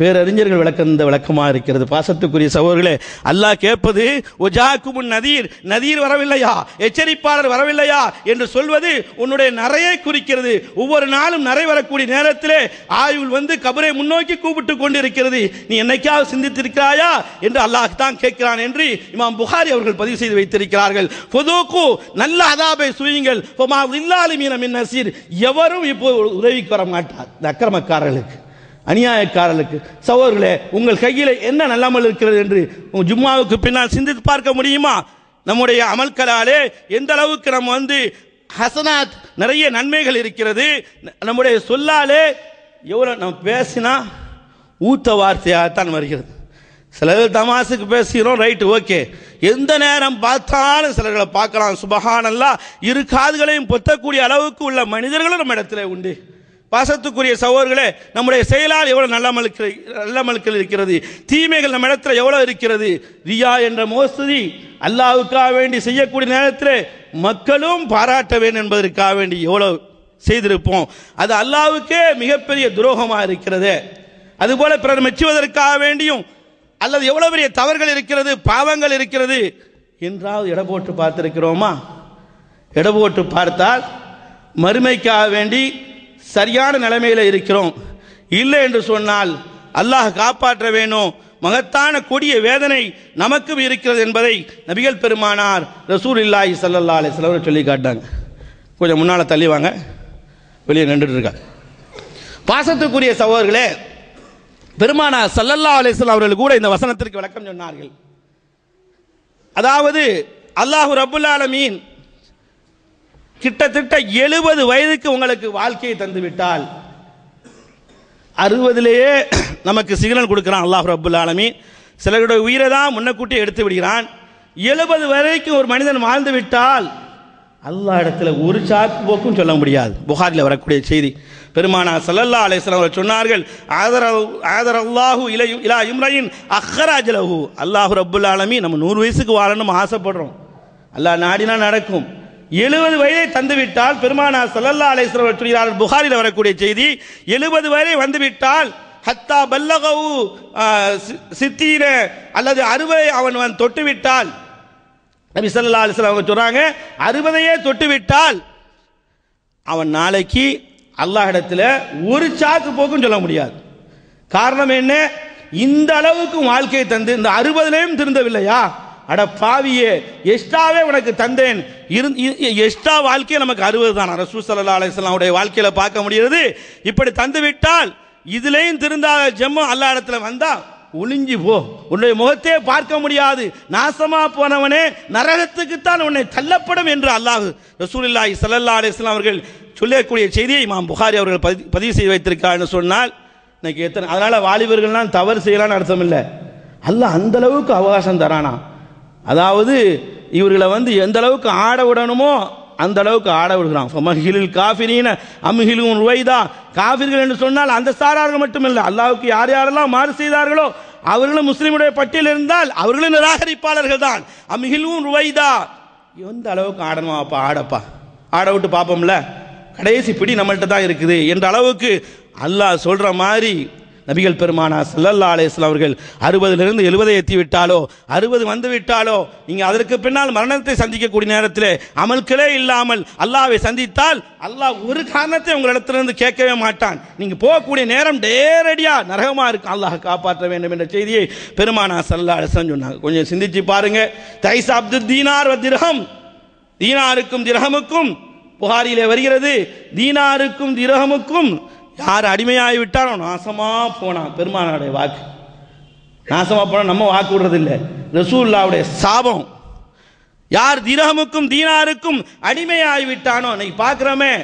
பேரறிஞர்கள் விளக்கம் இந்த விளக்கமாக இருக்கிறது பாசத்துக்குரிய சகோதரர்களே அல்லாஹ் கேட்பது ஒஜாக்குமுன் நதீர் நதீர் வரவில்லையா எச்சரிப்பாளர் வரவில்லையா என்று சொல்வது உன்னுடைய நிறையை குறிக்கிறது ஒவ்வொரு நாளும் நிறை வரக்கூடிய நேரத்திலே ஆயுள் வந்து கபரை முன்னோக்கி கூப்பிட்டு கொண்டு இருக்கிறது நீ என்னைக்காவது சிந்தித்திருக்கிறாயா என்று அல்லாஹ் தான் கேட்கிறான் என்று இமாம் புகாரி அவர்கள் பதிவு செய்து வைத்திருக்கிறார்கள் பொதுக்கு நல்ல அதாபை சுயுங்கள் எவரும் இப்போ உதவிக்கு வர மாட்டார் இந்த அக்கிரமக்காரர்களுக்கு அநியாயக்காரர்களுக்கு சகோதரர்களே உங்கள் கையில் என்ன நல்லாமல் இருக்கிறது என்று ஜும்மாவுக்கு பின்னால் சிந்தித்து பார்க்க முடியுமா நம்முடைய அமல்களாலே எந்த அளவுக்கு நம்ம வந்து ஹசனாத் நிறைய நன்மைகள் இருக்கிறது நம்முடைய சொல்லாலே எவ்வளோ நம்ம பேசினா ஊத்த வார்த்தையாகத்தான் வருகிறது சிலர் தமாசுக்கு பேசுகிறோம் ரைட்டு ஓகே எந்த நேரம் பார்த்தாலும் சிலர்களை பார்க்கலாம் சுபகானல்லா இரு காதுகளையும் பொத்தக்கூடிய அளவுக்கு உள்ள மனிதர்களும் நம்ம இடத்துல உண்டு பாசத்துக்குரிய சகோதரர்களே நம்முடைய செயலால் எவ்வளவு நல்ல நல்லமலுக்கள் இருக்கிறது தீமைகள் நம்ம இடத்துல எவ்வளவு இருக்கிறது ரியா என்ற மோசதி அல்லாவுக்காக வேண்டி செய்யக்கூடிய நேரத்தில் மக்களும் பாராட்ட வேண்டும் என்பதற்காக வேண்டி எவ்வளவு செய்திருப்போம் அது அல்லாவுக்கே மிகப்பெரிய துரோகமாக இருக்கிறது அதுபோல பிறர் மெச்சுவதற்காக வேண்டியும் அல்லது எவ்வளவு பெரிய தவறுகள் இருக்கிறது பாவங்கள் இருக்கிறது என்றாவது இட போட்டு பார்த்திருக்கிறோமா இட போட்டு பார்த்தால் மறுமைக்காக வேண்டி சரியான நிலைமையில் இருக்கிறோம் இல்லை என்று சொன்னால் அல்லாஹ் காப்பாற்ற வேணும் மகத்தான கொடிய வேதனை நமக்கும் இருக்கிறது என்பதை நபிகள் பெருமானார் ரசூல் இல்லாஹி சல்லா அலிஸ்லாம் சொல்லி காட்டாங்க கொஞ்சம் முன்னால் தள்ளி வாங்க வெளியே நின்றுட்டு இருக்காங்க பாசத்துக்குரிய சகோதரர்களே பெருமானார் சல்லல்லா அலிஸ்லாம் அவர்கள் கூட இந்த வசனத்திற்கு விளக்கம் சொன்னார்கள் அதாவது அல்லாஹு ரபுல் கிட்டத்தட்ட எழுபது வயதுக்கு உங்களுக்கு வாழ்க்கையை தந்துவிட்டால் அறுபதுலேயே நமக்கு சிக்னல் கொடுக்குறான் அல்லாஹ் ரபுல் ஆலமி சிலருடைய உயிரை தான் முன்னக்கூட்டி எடுத்து விடுகிறான் எழுபது வரைக்கும் ஒரு மனிதன் வாழ்ந்து விட்டால் அல்லா இடத்துல ஒரு சாக்கு போக்கும் சொல்ல முடியாது புகாரில் வரக்கூடிய செய்தி பெருமானா சல்லல்லா அலேஸ்லாம் அவர் சொன்னார்கள் ஆதர அல்லாஹூ இலையும் இலா இம்ராயின் அஹராஜலஹு அல்லாஹு ரபுல் ஆலமி நம்ம நூறு வயசுக்கு வாழணும் ஆசைப்படுறோம் அல்லா நாடினா நடக்கும் எழுபது வயதை தந்துவிட்டால் பெருமானா சல்லல்லா அலேஸ்வரர் சொல்கிறார்கள் புகாரில் வரக்கூடிய செய்தி எழுபது வயதை வந்துவிட்டால் ஹத்தா பல்லகவு சித்தீர அல்லது அறுவதை அவன் வந்து தொட்டுவிட்டால் நபி சல்லா அலிஸ்லாம் அவங்க சொல்கிறாங்க அறுபதையே தொட்டுவிட்டால் அவன் நாளைக்கு அல்லாஹ் இடத்துல ஒரு சாக்கு போக்கும் சொல்ல முடியாது காரணம் என்ன இந்த அளவுக்கும் வாழ்க்கையை தந்து இந்த அறுபதுலேயும் திருந்தவில்லையா அட பாவியே எஸ்டாவே உனக்கு தந்தேன் எஸ்டா வாழ்க்கையை நமக்கு அறுபது தான் ரசூ சல்லா அலிஸ்லாமுடைய வாழ்க்கையில பார்க்க முடிகிறது இப்படி தந்து விட்டால் இதுலேயும் திருந்தாத ஜெம்மு அல்லா இடத்துல வந்தா ஒளிஞ்சி போ உன்னுடைய முகத்தே பார்க்க முடியாது நாசமா போனவனே நரகத்துக்குத்தான் உன்னை தள்ளப்படும் என்று அல்லாஹு ரசூலில்லாஹி சல்லல்லா அலிஸ்லாம் அவர்கள் சொல்லக்கூடிய செய்தியை மாம் புகாரி அவர்கள் பதிவு செய்து வைத்திருக்காருன்னு சொன்னால் இன்னைக்கு எத்தனை அதனால் வாலிபர்கள்லாம் தவறு செய்யலான்னு அர்த்தம் இல்லை அல்ல அந்த அளவுக்கு அவகாசம் தரானா அதாவது இவர்களை வந்து எந்த அளவுக்கு ஆட விடணுமோ அந்த அளவுக்கு ஆட விடுகிறான் மகிழில் காஃபிரீன அம்மிகிலும் ரூவைதா காஃபிர்கள் என்று சொன்னால் அந்த சாரார்கள் மட்டுமில்லை அல்லாவுக்கு யார் யாரெல்லாம் மாறு செய்தார்களோ அவர்களும் முஸ்லீமுடைய பட்டியல் இருந்தால் அவர்களும் நிராகரிப்பாளர்கள் தான் அம்மிகிலும் ரூவைதா எந்த அளவுக்கு ஆடணுமாப்பா அப்பா ஆடப்பா ஆட விட்டு பார்ப்போம்ல கடைசி பிடி நம்மள்கிட்ட தான் இருக்குது என்ற அளவுக்கு அல்லாஹ் சொல்கிற மாதிரி நபிகள் பெருமானா செல்லல்லா அலேஸ்லாம் அவர்கள் அறுபதிலிருந்து எழுபதை எத்திவிட்டாலோ அறுபது வந்துவிட்டாலோ நீங்கள் அதற்கு பின்னால் மரணத்தை சந்திக்கக்கூடிய நேரத்தில் அமல்களே இல்லாமல் அல்லாவை சந்தித்தால் அல்லாஹ் ஒரு காரணத்தை உங்களிடத்திலிருந்து கேட்கவே மாட்டான் நீங்கள் போகக்கூடிய நேரம் நேரடியாக நரகமாக இருக்கும் அல்லாஹ் காப்பாற்ற வேண்டும் என்ற செய்தியை பெருமானா செல்லா அலேஸ்லாம் சொன்னாங்க கொஞ்சம் சிந்திச்சு பாருங்க தைஸ் அப்துல் தீனார் திரகம் தீனாருக்கும் திரகமுக்கும் புகாரிலே வருகிறது தீனாருக்கும் திரகமுக்கும் யார் அடிமையாகி விட்டானோ நாசமாக போனான் பெருமானாருடைய வாக்கு நாசமாக போனால் நம்ம வாக்கு விடுறதில்லை ரசூல்லாவுடைய சாபம் யார் திரகமுக்கும் தீனாருக்கும் அடிமையாகி விட்டானோ அன்னைக்கு பார்க்குறோமே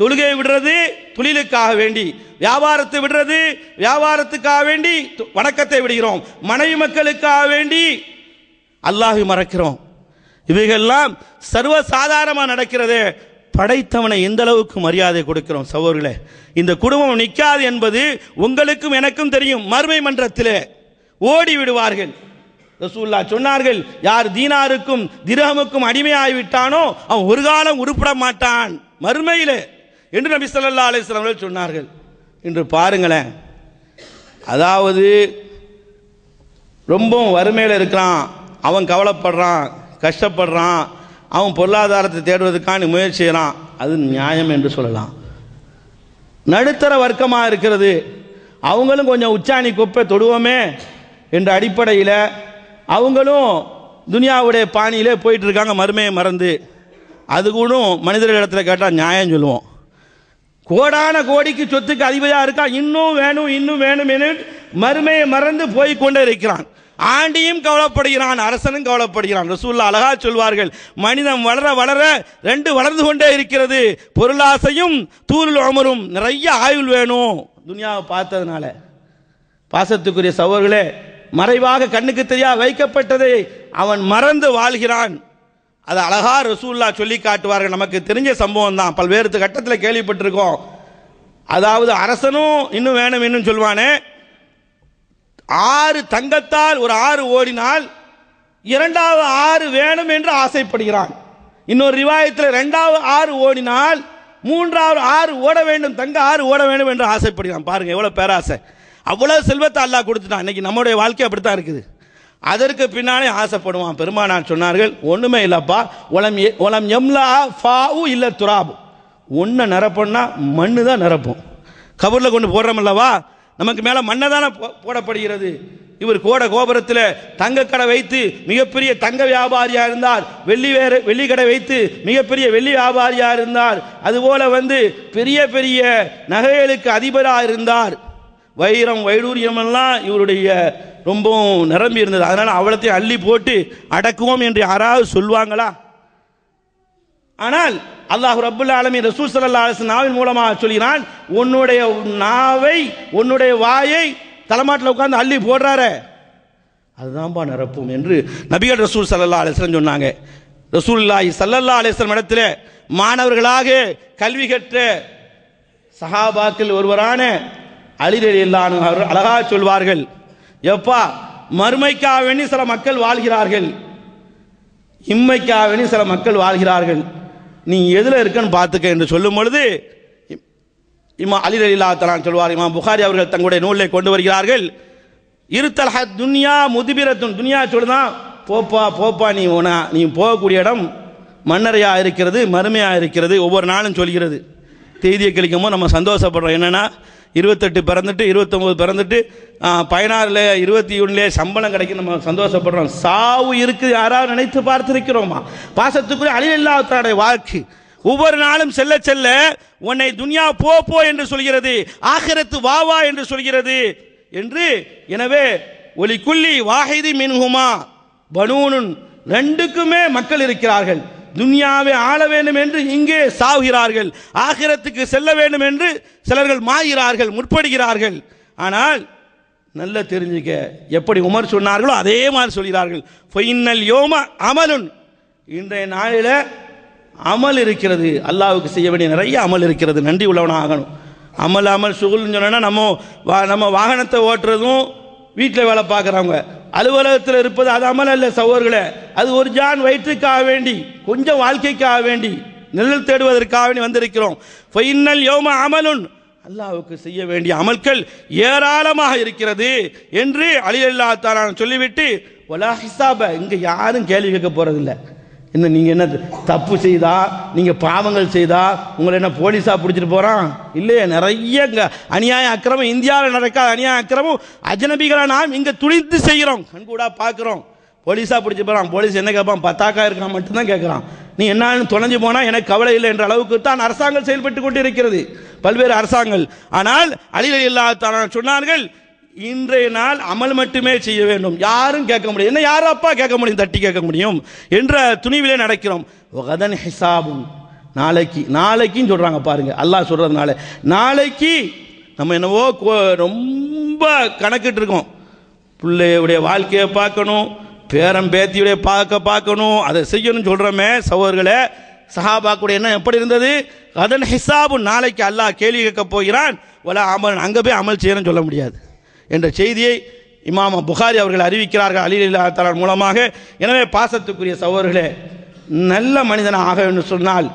தொழுகையை விடுறது தொழிலுக்காக வேண்டி வியாபாரத்தை விடுறது வியாபாரத்துக்காக வேண்டி வணக்கத்தை விடுகிறோம் மனைவி மக்களுக்காக வேண்டி அல்லாஹி மறக்கிறோம் இவைகள்லாம் சர்வசாதாரணமாக நடக்கிறது படைத்தவனை எந்த அளவுக்கு மரியாதை கொடுக்கிறோம் சகோதரர்களே இந்த குடும்பம் நிற்காது என்பது உங்களுக்கும் எனக்கும் தெரியும் மறுமை மன்றத்திலே ஓடி விடுவார்கள் ரசூல்லா சொன்னார்கள் யார் தீனாருக்கும் திரகமுக்கும் அடிமையாகிவிட்டானோ அவன் ஒரு காலம் உருப்பிட மாட்டான் மறுமையிலே என்று நபி சொல்லல்லா அலிஸ்லாமர்கள் சொன்னார்கள் என்று பாருங்களேன் அதாவது ரொம்பவும் வறுமையில் இருக்கிறான் அவன் கவலைப்படுறான் கஷ்டப்படுறான் அவன் பொருளாதாரத்தை தேடுவதற்கான முயற்சி செய்கிறான் அது நியாயம் என்று சொல்லலாம் நடுத்தர வர்க்கமாக இருக்கிறது அவங்களும் கொஞ்சம் உச்சாணி குப்பை தொடுவோமே என்ற அடிப்படையில் அவங்களும் துனியாவுடைய பாணியிலே போயிட்டுருக்காங்க மறுமையை மறந்து அது கூட மனிதர்களிடத்தில் கேட்டால் நியாயம் சொல்லுவோம் கோடான கோடிக்கு சொத்துக்கு அதிபதியாக இருக்கா இன்னும் வேணும் இன்னும் வேணும் என்று மறுமையை மறந்து போய் கொண்டே இருக்கிறான் ஆண்டியும் கவலைப்படுகிறான் அரசனும் கவலைப்படுகிறான் ரசூல்லா அழகா சொல்வார்கள் மனிதன் வளர வளர ரெண்டு வளர்ந்து கொண்டே இருக்கிறது பொருளாசையும் தூரில் அமரும் நிறைய ஆயுள் வேணும் துனியாவை பார்த்ததுனால பாசத்துக்குரிய சவர்களே மறைவாக கண்ணுக்கு தெரியா வைக்கப்பட்டதை அவன் மறந்து வாழ்கிறான் அது அழகா ரசூல்லா சொல்லி காட்டுவார்கள் நமக்கு தெரிஞ்ச சம்பவம் தான் பல்வேறு கட்டத்தில் கேள்விப்பட்டிருக்கோம் அதாவது அரசனும் இன்னும் வேணும் இன்னும் சொல்வானே ஆறு தங்கத்தால் ஒரு ஆறு ஓடினால் இரண்டாவது ஆறு வேணும் என்று ஆசைப்படுகிறான் இன்னொரு ரிவாயத்தில் ரெண்டாவது ஆறு ஓடினால் மூன்றாவது ஆறு ஓட வேண்டும் தங்க ஆறு ஓட வேண்டும் என்று ஆசைப்படுகிறான் பாருங்க எவ்வளோ பேராசை அவ்வளோ செல்வத்தை அல்லாஹ் கொடுத்துட்டான் இன்னைக்கு நம்முடைய வாழ்க்கை அப்படித்தான் இருக்குது அதற்கு பின்னாலே ஆசைப்படுவான் பெருமானார் சொன்னார்கள் ஒன்றுமே இல்லைப்பா உளம் உளம் எம்லா ஃபாவு இல்லை துராபு ஒன்றை நிரப்போன்னா மண்ணு தான் நிரப்பும் கபரில் கொண்டு போடுறோம் அல்லவா நமக்கு மேலே மண்ணை தானே போடப்படுகிறது இவர் கோட கோபுரத்தில் தங்கக்கடை வைத்து மிகப்பெரிய தங்க வியாபாரியாக இருந்தார் வெள்ளி வேறு வெள்ளிக்கடை வைத்து மிகப்பெரிய வெள்ளி வியாபாரியாக இருந்தார் அதுபோல் வந்து பெரிய பெரிய நகைகளுக்கு அதிபராக இருந்தார் வைரம் வைடூரியம் எல்லாம் இவருடைய ரொம்பவும் நிரம்பி இருந்தது அதனால் அவ்வளோத்தையும் அள்ளி போட்டு அடக்குவோம் என்று யாராவது சொல்லுவாங்களா ஆனால் அல்லாஹு ரபுல்லா ஆலமி ரசூ சல்லா அலிஸ் நாவின் மூலமாக சொல்கிறான் உன்னுடைய நாவை உன்னுடைய வாயை தலைமாட்டில் உட்காந்து அள்ளி போடுறாரு அதுதான்ப்பா நிரப்பும் என்று நபிகள் ரசூல் சல்லா அலிஸ்லம் சொன்னாங்க ரசூல்லாய் சல்லல்லா அலிஸ்லம் இடத்துல மாணவர்களாக கல்வி கற்ற சஹாபாக்கள் ஒருவரான அவர் அழகா சொல்வார்கள் எப்பா மறுமைக்காக வேண்டி சில மக்கள் வாழ்கிறார்கள் இம்மைக்காக வேண்டி சில மக்கள் வாழ்கிறார்கள் நீ எதில் இருக்கன்னு பார்த்துக்க என்று சொல்லும் பொழுது இம்மா அலி அலிலா தலான் சொல்வார் இம்மா புகாரி அவர்கள் தங்களுடைய நூலை கொண்டு வருகிறார்கள் இருத்தலக துன்யா முதுபிரத்துன் துன்யா சொல்லுதான் போப்பா போப்பா நீ உனா நீ போகக்கூடிய இடம் மன்னரையாக இருக்கிறது மறுமையாக இருக்கிறது ஒவ்வொரு நாளும் சொல்கிறது செய்தியை கழிக்கும்போது நம்ம சந்தோஷப்படுறோம் என்னென்னா இருபத்தெட்டு பிறந்துட்டு இருபத்தொம்போது பிறந்துட்டு பதினாறுல இருபத்தி ஒன்றுலே சம்பளம் கிடைக்கும் நம்ம சந்தோஷப்படுறோம் சாவு இருக்குது யாராவது நினைத்து பார்த்துருக்கிறோமா பாசத்துக்குரிய அழிலில்லாத்தாடைய வாழ்க்கை ஒவ்வொரு நாளும் செல்ல செல்ல உன்னை துன்யா போ போ என்று சொல்கிறது ஆகிரத்து வா வா என்று சொல்கிறது என்று எனவே ஒலி குள்ளி வாஹிதி மின்ஹுமா பனூனு ரெண்டுக்குமே மக்கள் இருக்கிறார்கள் துன்யாவை ஆள வேண்டும் என்று இங்கே சாகிறார்கள் ஆகிரத்துக்கு செல்ல வேண்டும் என்று சிலர்கள் மாய்கிறார்கள் முற்படுகிறார்கள் ஆனால் நல்லா தெரிஞ்சுக்க எப்படி உமர் சொன்னார்களோ அதே மாதிரி சொல்கிறார்கள் பொய்னல் யோம அமலுன் இன்றைய நாளில் அமல் இருக்கிறது அல்லாவுக்கு செய்ய வேண்டிய நிறைய அமல் இருக்கிறது நன்றி உள்ளவனாக ஆகணும் அமல் அமல் சுகுல்னு சொன்னால் நம்ம வா நம்ம வாகனத்தை ஓட்டுறதும் வீட்டில் வேலை பார்க்குறவங்க அலுவலகத்தில் இருப்பது அது அல்ல சகோதர்களே அது ஒரு ஜான் வயிற்றுக்காக வேண்டி கொஞ்சம் வாழ்க்கைக்காக வேண்டி நிழல் தேடுவதற்காக வேண்டி வந்திருக்கிறோம் ஃபைனல் யோம அமலுன் அல்லாவுக்கு செய்ய வேண்டிய அமல்கள் ஏராளமாக இருக்கிறது என்று அலி அல்லா சொல்லிவிட்டு ஒலா ஹிசாப இங்கே யாரும் கேள்வி கேட்க போகிறதில்லை இன்னும் நீங்கள் என்ன தப்பு செய்தா நீங்கள் பாவங்கள் செய்தா உங்களை என்ன போலீஸாக பிடிச்சிட்டு போகிறான் இல்லையே நிறைய இங்கே அநியாய அக்கிரமம் இந்தியாவில் நடக்காத அநியாய அக்கிரமம் அஜனபிகளாக நாம் இங்கே துணிந்து செய்கிறோம் கண்கூடாக பார்க்குறோம் போலீஸாக பிடிச்சி போகிறான் போலீஸ் என்ன கேட்பான் பத்தாக்கா இருக்கான் மட்டும்தான் கேட்குறான் நீ என்னன்னு தொலைஞ்சு போனால் எனக்கு கவலை இல்லை என்ற அளவுக்கு தான் அரசாங்கம் செயல்பட்டு கொண்டு இருக்கிறது பல்வேறு அரசாங்கங்கள் ஆனால் அழிவு இல்லாத சொன்னார்கள் இன்றைய நாள் அமல் மட்டுமே செய்ய வேண்டும் யாரும் கேட்க முடியும் என்ன யாரும் அப்பா கேட்க முடியும் தட்டி கேட்க முடியும் என்ற துணிவிலே நடக்கிறோம் கதன் ஹிசாபும் நாளைக்கு நாளைக்குன்னு சொல்கிறாங்க பாருங்கள் அல்லாஹ் சொல்கிறதுனால நாளைக்கு நம்ம என்னவோ ரொம்ப கணக்கிட்டு இருக்கோம் பிள்ளையுடைய வாழ்க்கையை பார்க்கணும் பேரம் பேத்தியுடைய பார்க்க பார்க்கணும் அதை செய்யணும்னு சொல்கிறோமே சகோதர்களே சஹாபாக்குடைய எண்ணம் எப்படி இருந்தது அதன் ஹிசாபு நாளைக்கு அல்லாஹ் கேள்வி கேட்க போகிறான் ஒல அமல் அங்கே போய் அமல் செய்யணும்னு சொல்ல முடியாது என்ற செய்தியை இமாம புகாரி அவர்கள் அறிவிக்கிறார்கள் அலி இல்லாத்தாளர் மூலமாக எனவே பாசத்துக்குரிய சகோதரர்களே நல்ல மனிதனாக ஆக என்று சொன்னால்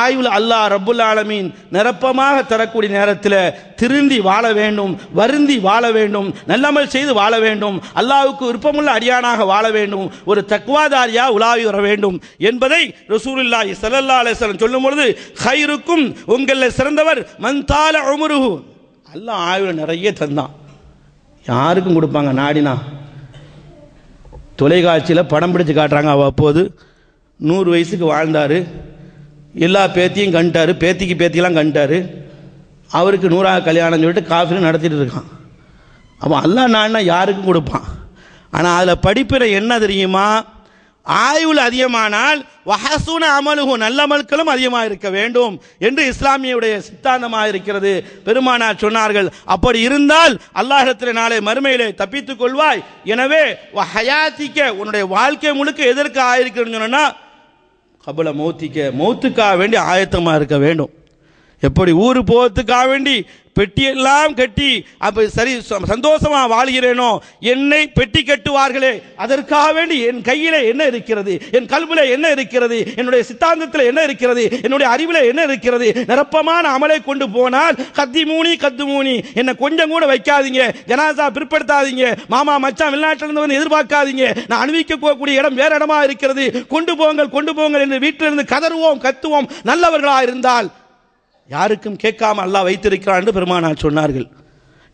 ஆய்வில் அல்லாஹ் ரபுல் ஆலமீன் நிரப்பமாக தரக்கூடிய நேரத்தில் திருந்தி வாழ வேண்டும் வருந்தி வாழ வேண்டும் நல்லமல் செய்து வாழ வேண்டும் அல்லாவுக்கு விருப்பமுள்ள அடியானாக வாழ வேண்டும் ஒரு தக்வாதாரியாக உலாவி வர வேண்டும் என்பதை ரசூலுல்லாஹி சல்லல்லா அலிஸ்லம் சொல்லும் பொழுது ஹைருக்கும் உங்களில் சிறந்தவர் மந்தால உமருகு அல்லாஹ் ஆய்வில் நிறைய தந்தான் யாருக்கும் கொடுப்பாங்க நாடினா தொலைக்காட்சியில் படம் பிடிச்சு காட்டுறாங்க அவள் அப்போது நூறு வயசுக்கு வாழ்ந்தார் எல்லா பேத்தியும் கண்டாரு பேத்திக்கு பேத்தியெல்லாம் கண்டார் அவருக்கு நூறாக கல்யாணம் சொல்லிட்டு காஃபிலும் நடத்திட்டு இருக்கான் அவன் அல்லா நாடினா யாருக்கும் கொடுப்பான் ஆனால் அதில் படிப்பிற என்ன தெரியுமா ஆயுள் அதிகமானால் வஹசுன அமலுகும் நல்ல அமல்களும் அதிகமாக இருக்க வேண்டும் என்று இஸ்லாமியுடைய சித்தாந்தமாக இருக்கிறது பெருமானார் சொன்னார்கள் அப்படி இருந்தால் அல்லாஹத்தில் நாளை மறுமையிலே தப்பித்துக் கொள்வாய் எனவே ஹயாத்திக்க உன்னுடைய வாழ்க்கை முழுக்க எதற்கு ஆயிருக்கிறேன்னு சொன்னா கபல மௌத்திக்க மௌத்துக்கா வேண்டி ஆயத்தமாக இருக்க வேண்டும் எப்படி ஊர் போகிறதுக்காக வேண்டி பெட்டியெல்லாம் கட்டி அப்ப சரி சந்தோஷமா வாழ்கிறேனோ என்னை பெட்டி கட்டுவார்களே அதற்காக வேண்டி என் கையில என்ன இருக்கிறது என் கல்வில என்ன இருக்கிறது என்னுடைய சித்தாந்தத்தில் என்ன இருக்கிறது என்னுடைய அறிவில் என்ன இருக்கிறது நிரப்பமான அமலை கொண்டு போனால் கத்தி மூணி கத்து மூணி என்னை கொஞ்சம் கூட வைக்காதீங்க ஜனாசா பிற்படுத்தாதீங்க மாமா மச்சான் வெளிநாட்டில் இருந்து எதிர்பார்க்காதீங்க நான் அணிவிக்க போகக்கூடிய இடம் வேற இடமா இருக்கிறது கொண்டு போங்கள் கொண்டு போங்கள் என்று வீட்டிலிருந்து கதறுவோம் கத்துவோம் நல்லவர்களா இருந்தால் யாருக்கும் கேட்காம அல்லாஹ் வைத்திருக்கிறான் என்று பெருமானார் சொன்னார்கள்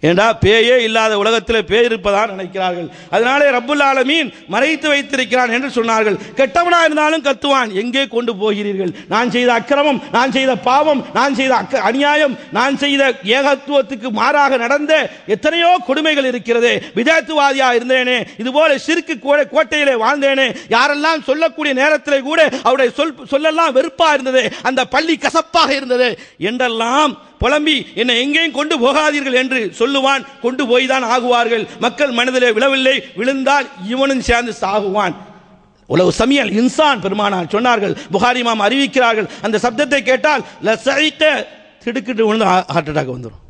ஏண்டா பேயே இல்லாத உலகத்தில் பேய் இருப்பதாக நினைக்கிறார்கள் அதனாலே ரப்புல் ஆலமீன் மறைத்து வைத்திருக்கிறான் என்று சொன்னார்கள் கெட்டவனா இருந்தாலும் கத்துவான் எங்கே கொண்டு போகிறீர்கள் நான் செய்த அக்கிரமம் நான் செய்த பாவம் நான் செய்த அக்க அநியாயம் நான் செய்த ஏகத்துவத்துக்கு மாறாக நடந்த எத்தனையோ கொடுமைகள் இருக்கிறது விதேத்துவாதியா இருந்தேனே இதுபோல சிறுக்கு கூட கோட்டையிலே வாழ்ந்தேனே யாரெல்லாம் சொல்லக்கூடிய நேரத்தில் கூட அவருடைய சொல் சொல்லெல்லாம் வெறுப்பாக இருந்தது அந்த பள்ளி கசப்பாக இருந்தது என்றெல்லாம் புலம்பி என்னை எங்கேயும் கொண்டு போகாதீர்கள் என்று சொல்லுவான் கொண்டு போய் தான் ஆகுவார்கள் மக்கள் மனதிலே விழவில்லை விழுந்தால் இவனும் சேர்ந்து சாகுவான் உலக சமியல் இன்சான் பெருமானால் சொன்னார்கள் புகாரி மாம் அறிவிக்கிறார்கள் அந்த சப்தத்தை கேட்டால் திடுக்கிட்டு விழுந்து ஹார்ட் அட்டாக் வந்துடும்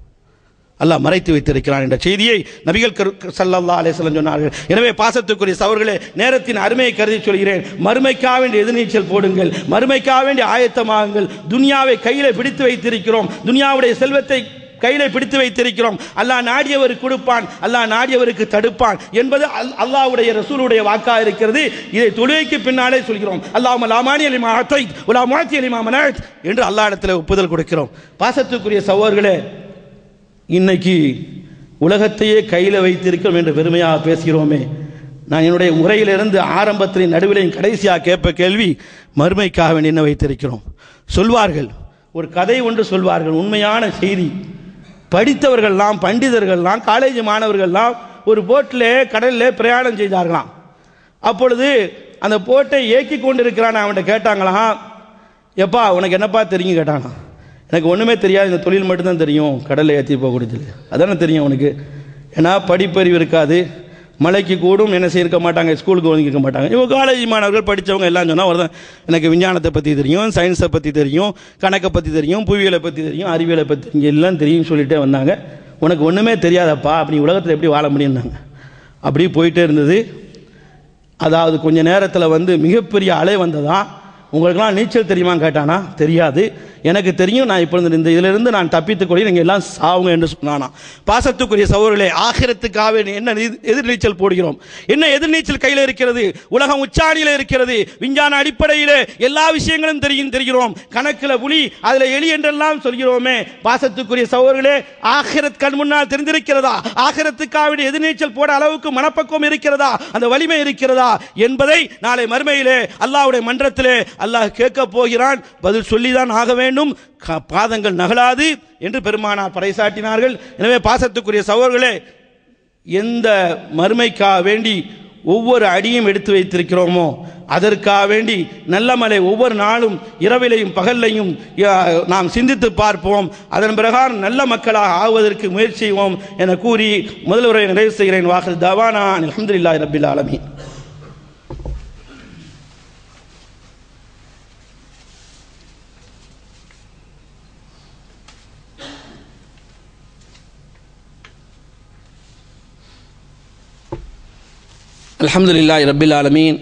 அல்லாஹ் மறைத்து வைத்திருக்கிறான் என்ற செய்தியை நபிகள் சல்லல்லா அலேசலம் சொன்னார்கள் எனவே பாசத்துக்குரிய சவர்களே நேரத்தின் அருமையை கருதி சொல்கிறேன் மறுமைக்காக வேண்டிய எதிர்நீச்சல் போடுங்கள் மறுமைக்காக வேண்டிய ஆயத்தமாகுங்கள் துனியாவை கையில் பிடித்து வைத்திருக்கிறோம் துனியாவுடைய செல்வத்தை கையில் பிடித்து வைத்திருக்கிறோம் அல்லாஹ் நாடியவர் கொடுப்பான் அல்லாஹ் நாடியவருக்கு தடுப்பான் என்பது அல்லாவுடைய ரசூலுடைய வாக்காக இருக்கிறது இதை தொழுகைக்கு பின்னாலே சொல்கிறோம் அல்லாஹ் லாமானி அலிமா அலிமா என்று அல்லாஹ் இடத்துல ஒப்புதல் கொடுக்கிறோம் பாசத்துக்குரிய சவோர்களே இன்னைக்கு உலகத்தையே கையில் வைத்திருக்கிறோம் என்று பெருமையாக பேசுகிறோமே நான் என்னுடைய உரையிலிருந்து ஆரம்பத்திலையும் நடுவிலையும் கடைசியாக கேட்ப கேள்வி மறுமைக்காக என்ன வைத்திருக்கிறோம் சொல்வார்கள் ஒரு கதை ஒன்று சொல்வார்கள் உண்மையான செய்தி படித்தவர்கள்லாம் பண்டிதர்கள்லாம் காலேஜ் மாணவர்கள்லாம் ஒரு போட்டில் கடலில் பிரயாணம் செய்தார்களாம் அப்பொழுது அந்த போட்டை இயக்கி கொண்டு இருக்கிறான்னு அவன்கிட்ட கேட்டாங்களாம் எப்பா உனக்கு என்னப்பா தெரியும் கேட்டானா எனக்கு ஒன்றுமே தெரியாது இந்த தொழில் மட்டும்தான் தெரியும் கடலில் ஏற்றி போகக்கூடியது அதானே தெரியும் உனக்கு ஏன்னா படிப்பறிவு இருக்காது மலைக்கு கூடும் என்ன செய்யிருக்க மாட்டாங்க ஸ்கூலுக்கு ஒதுங்கிக்க மாட்டாங்க இவங்க காலேஜ் மாணவர்கள் படித்தவங்க எல்லாம் சொன்னால் ஒரு எனக்கு விஞ்ஞானத்தை பற்றி தெரியும் சயின்ஸை பற்றி தெரியும் கணக்கை பற்றி தெரியும் புவியியலை பற்றி தெரியும் அறிவியலை பற்றி இங்கே எல்லாம் தெரியும் சொல்லிகிட்டே வந்தாங்க உனக்கு ஒன்றுமே தெரியாதப்பா அப்படி உலகத்தில் எப்படி வாழ முடியும்னாங்க அப்படியே போயிட்டே இருந்தது அதாவது கொஞ்சம் நேரத்தில் வந்து மிகப்பெரிய அலை வந்ததான் உங்களுக்கெல்லாம் நீச்சல் தெரியுமான்னு கேட்டானா தெரியாது எனக்கு தெரியும் நான் இப்போ இந்த இதிலிருந்து நான் தப்பித்துக்கூடிய நீங்கள் எல்லாம் சாவுங்க என்று சொன்னானா பாசத்துக்குரிய சவர்களே ஆகிரத்துக்காக என்ன எதிர்நீச்சல் போடுகிறோம் என்ன எதிர்நீச்சல் கையில் இருக்கிறது உலகம் உச்சாணியில் இருக்கிறது விஞ்ஞான அடிப்படையில் எல்லா விஷயங்களும் தெரியும் தெரிகிறோம் கணக்கில் புலி அதில் எலி என்றெல்லாம் சொல்கிறோமே பாசத்துக்குரிய சவர்களே ஆகிரத் கண் முன்னால் தெரிந்திருக்கிறதா ஆகிரத்துக்காக எதிர்நீச்சல் போட அளவுக்கு மனப்பக்குவம் இருக்கிறதா அந்த வலிமை இருக்கிறதா என்பதை நாளை மறுமையிலே அல்லாவுடைய மன்றத்திலே அல்லாஹ் கேட்க போகிறான் பதில் சொல்லிதான் ஆக வேண்டும் பாதங்கள் நகலாது என்று பெருமானார் பறைசாட்டினார்கள் எனவே பாசத்துக்குரிய சகோர்களே எந்த மறுமைக்காக வேண்டி ஒவ்வொரு அடியும் எடுத்து வைத்திருக்கிறோமோ அதற்காக வேண்டி நல்ல மலை ஒவ்வொரு நாளும் இரவிலையும் பகல்லையும் நாம் சிந்தித்து பார்ப்போம் அதன் பிரகாரம் நல்ல மக்களாக ஆவதற்கு முயற்சி செய்வோம் என கூறி முதல்வரை நிறைவு செய்கிறேன் வாக்கு தவானா அலமதுல்லா ரபில் ஆலமி الحمد لله رب العالمين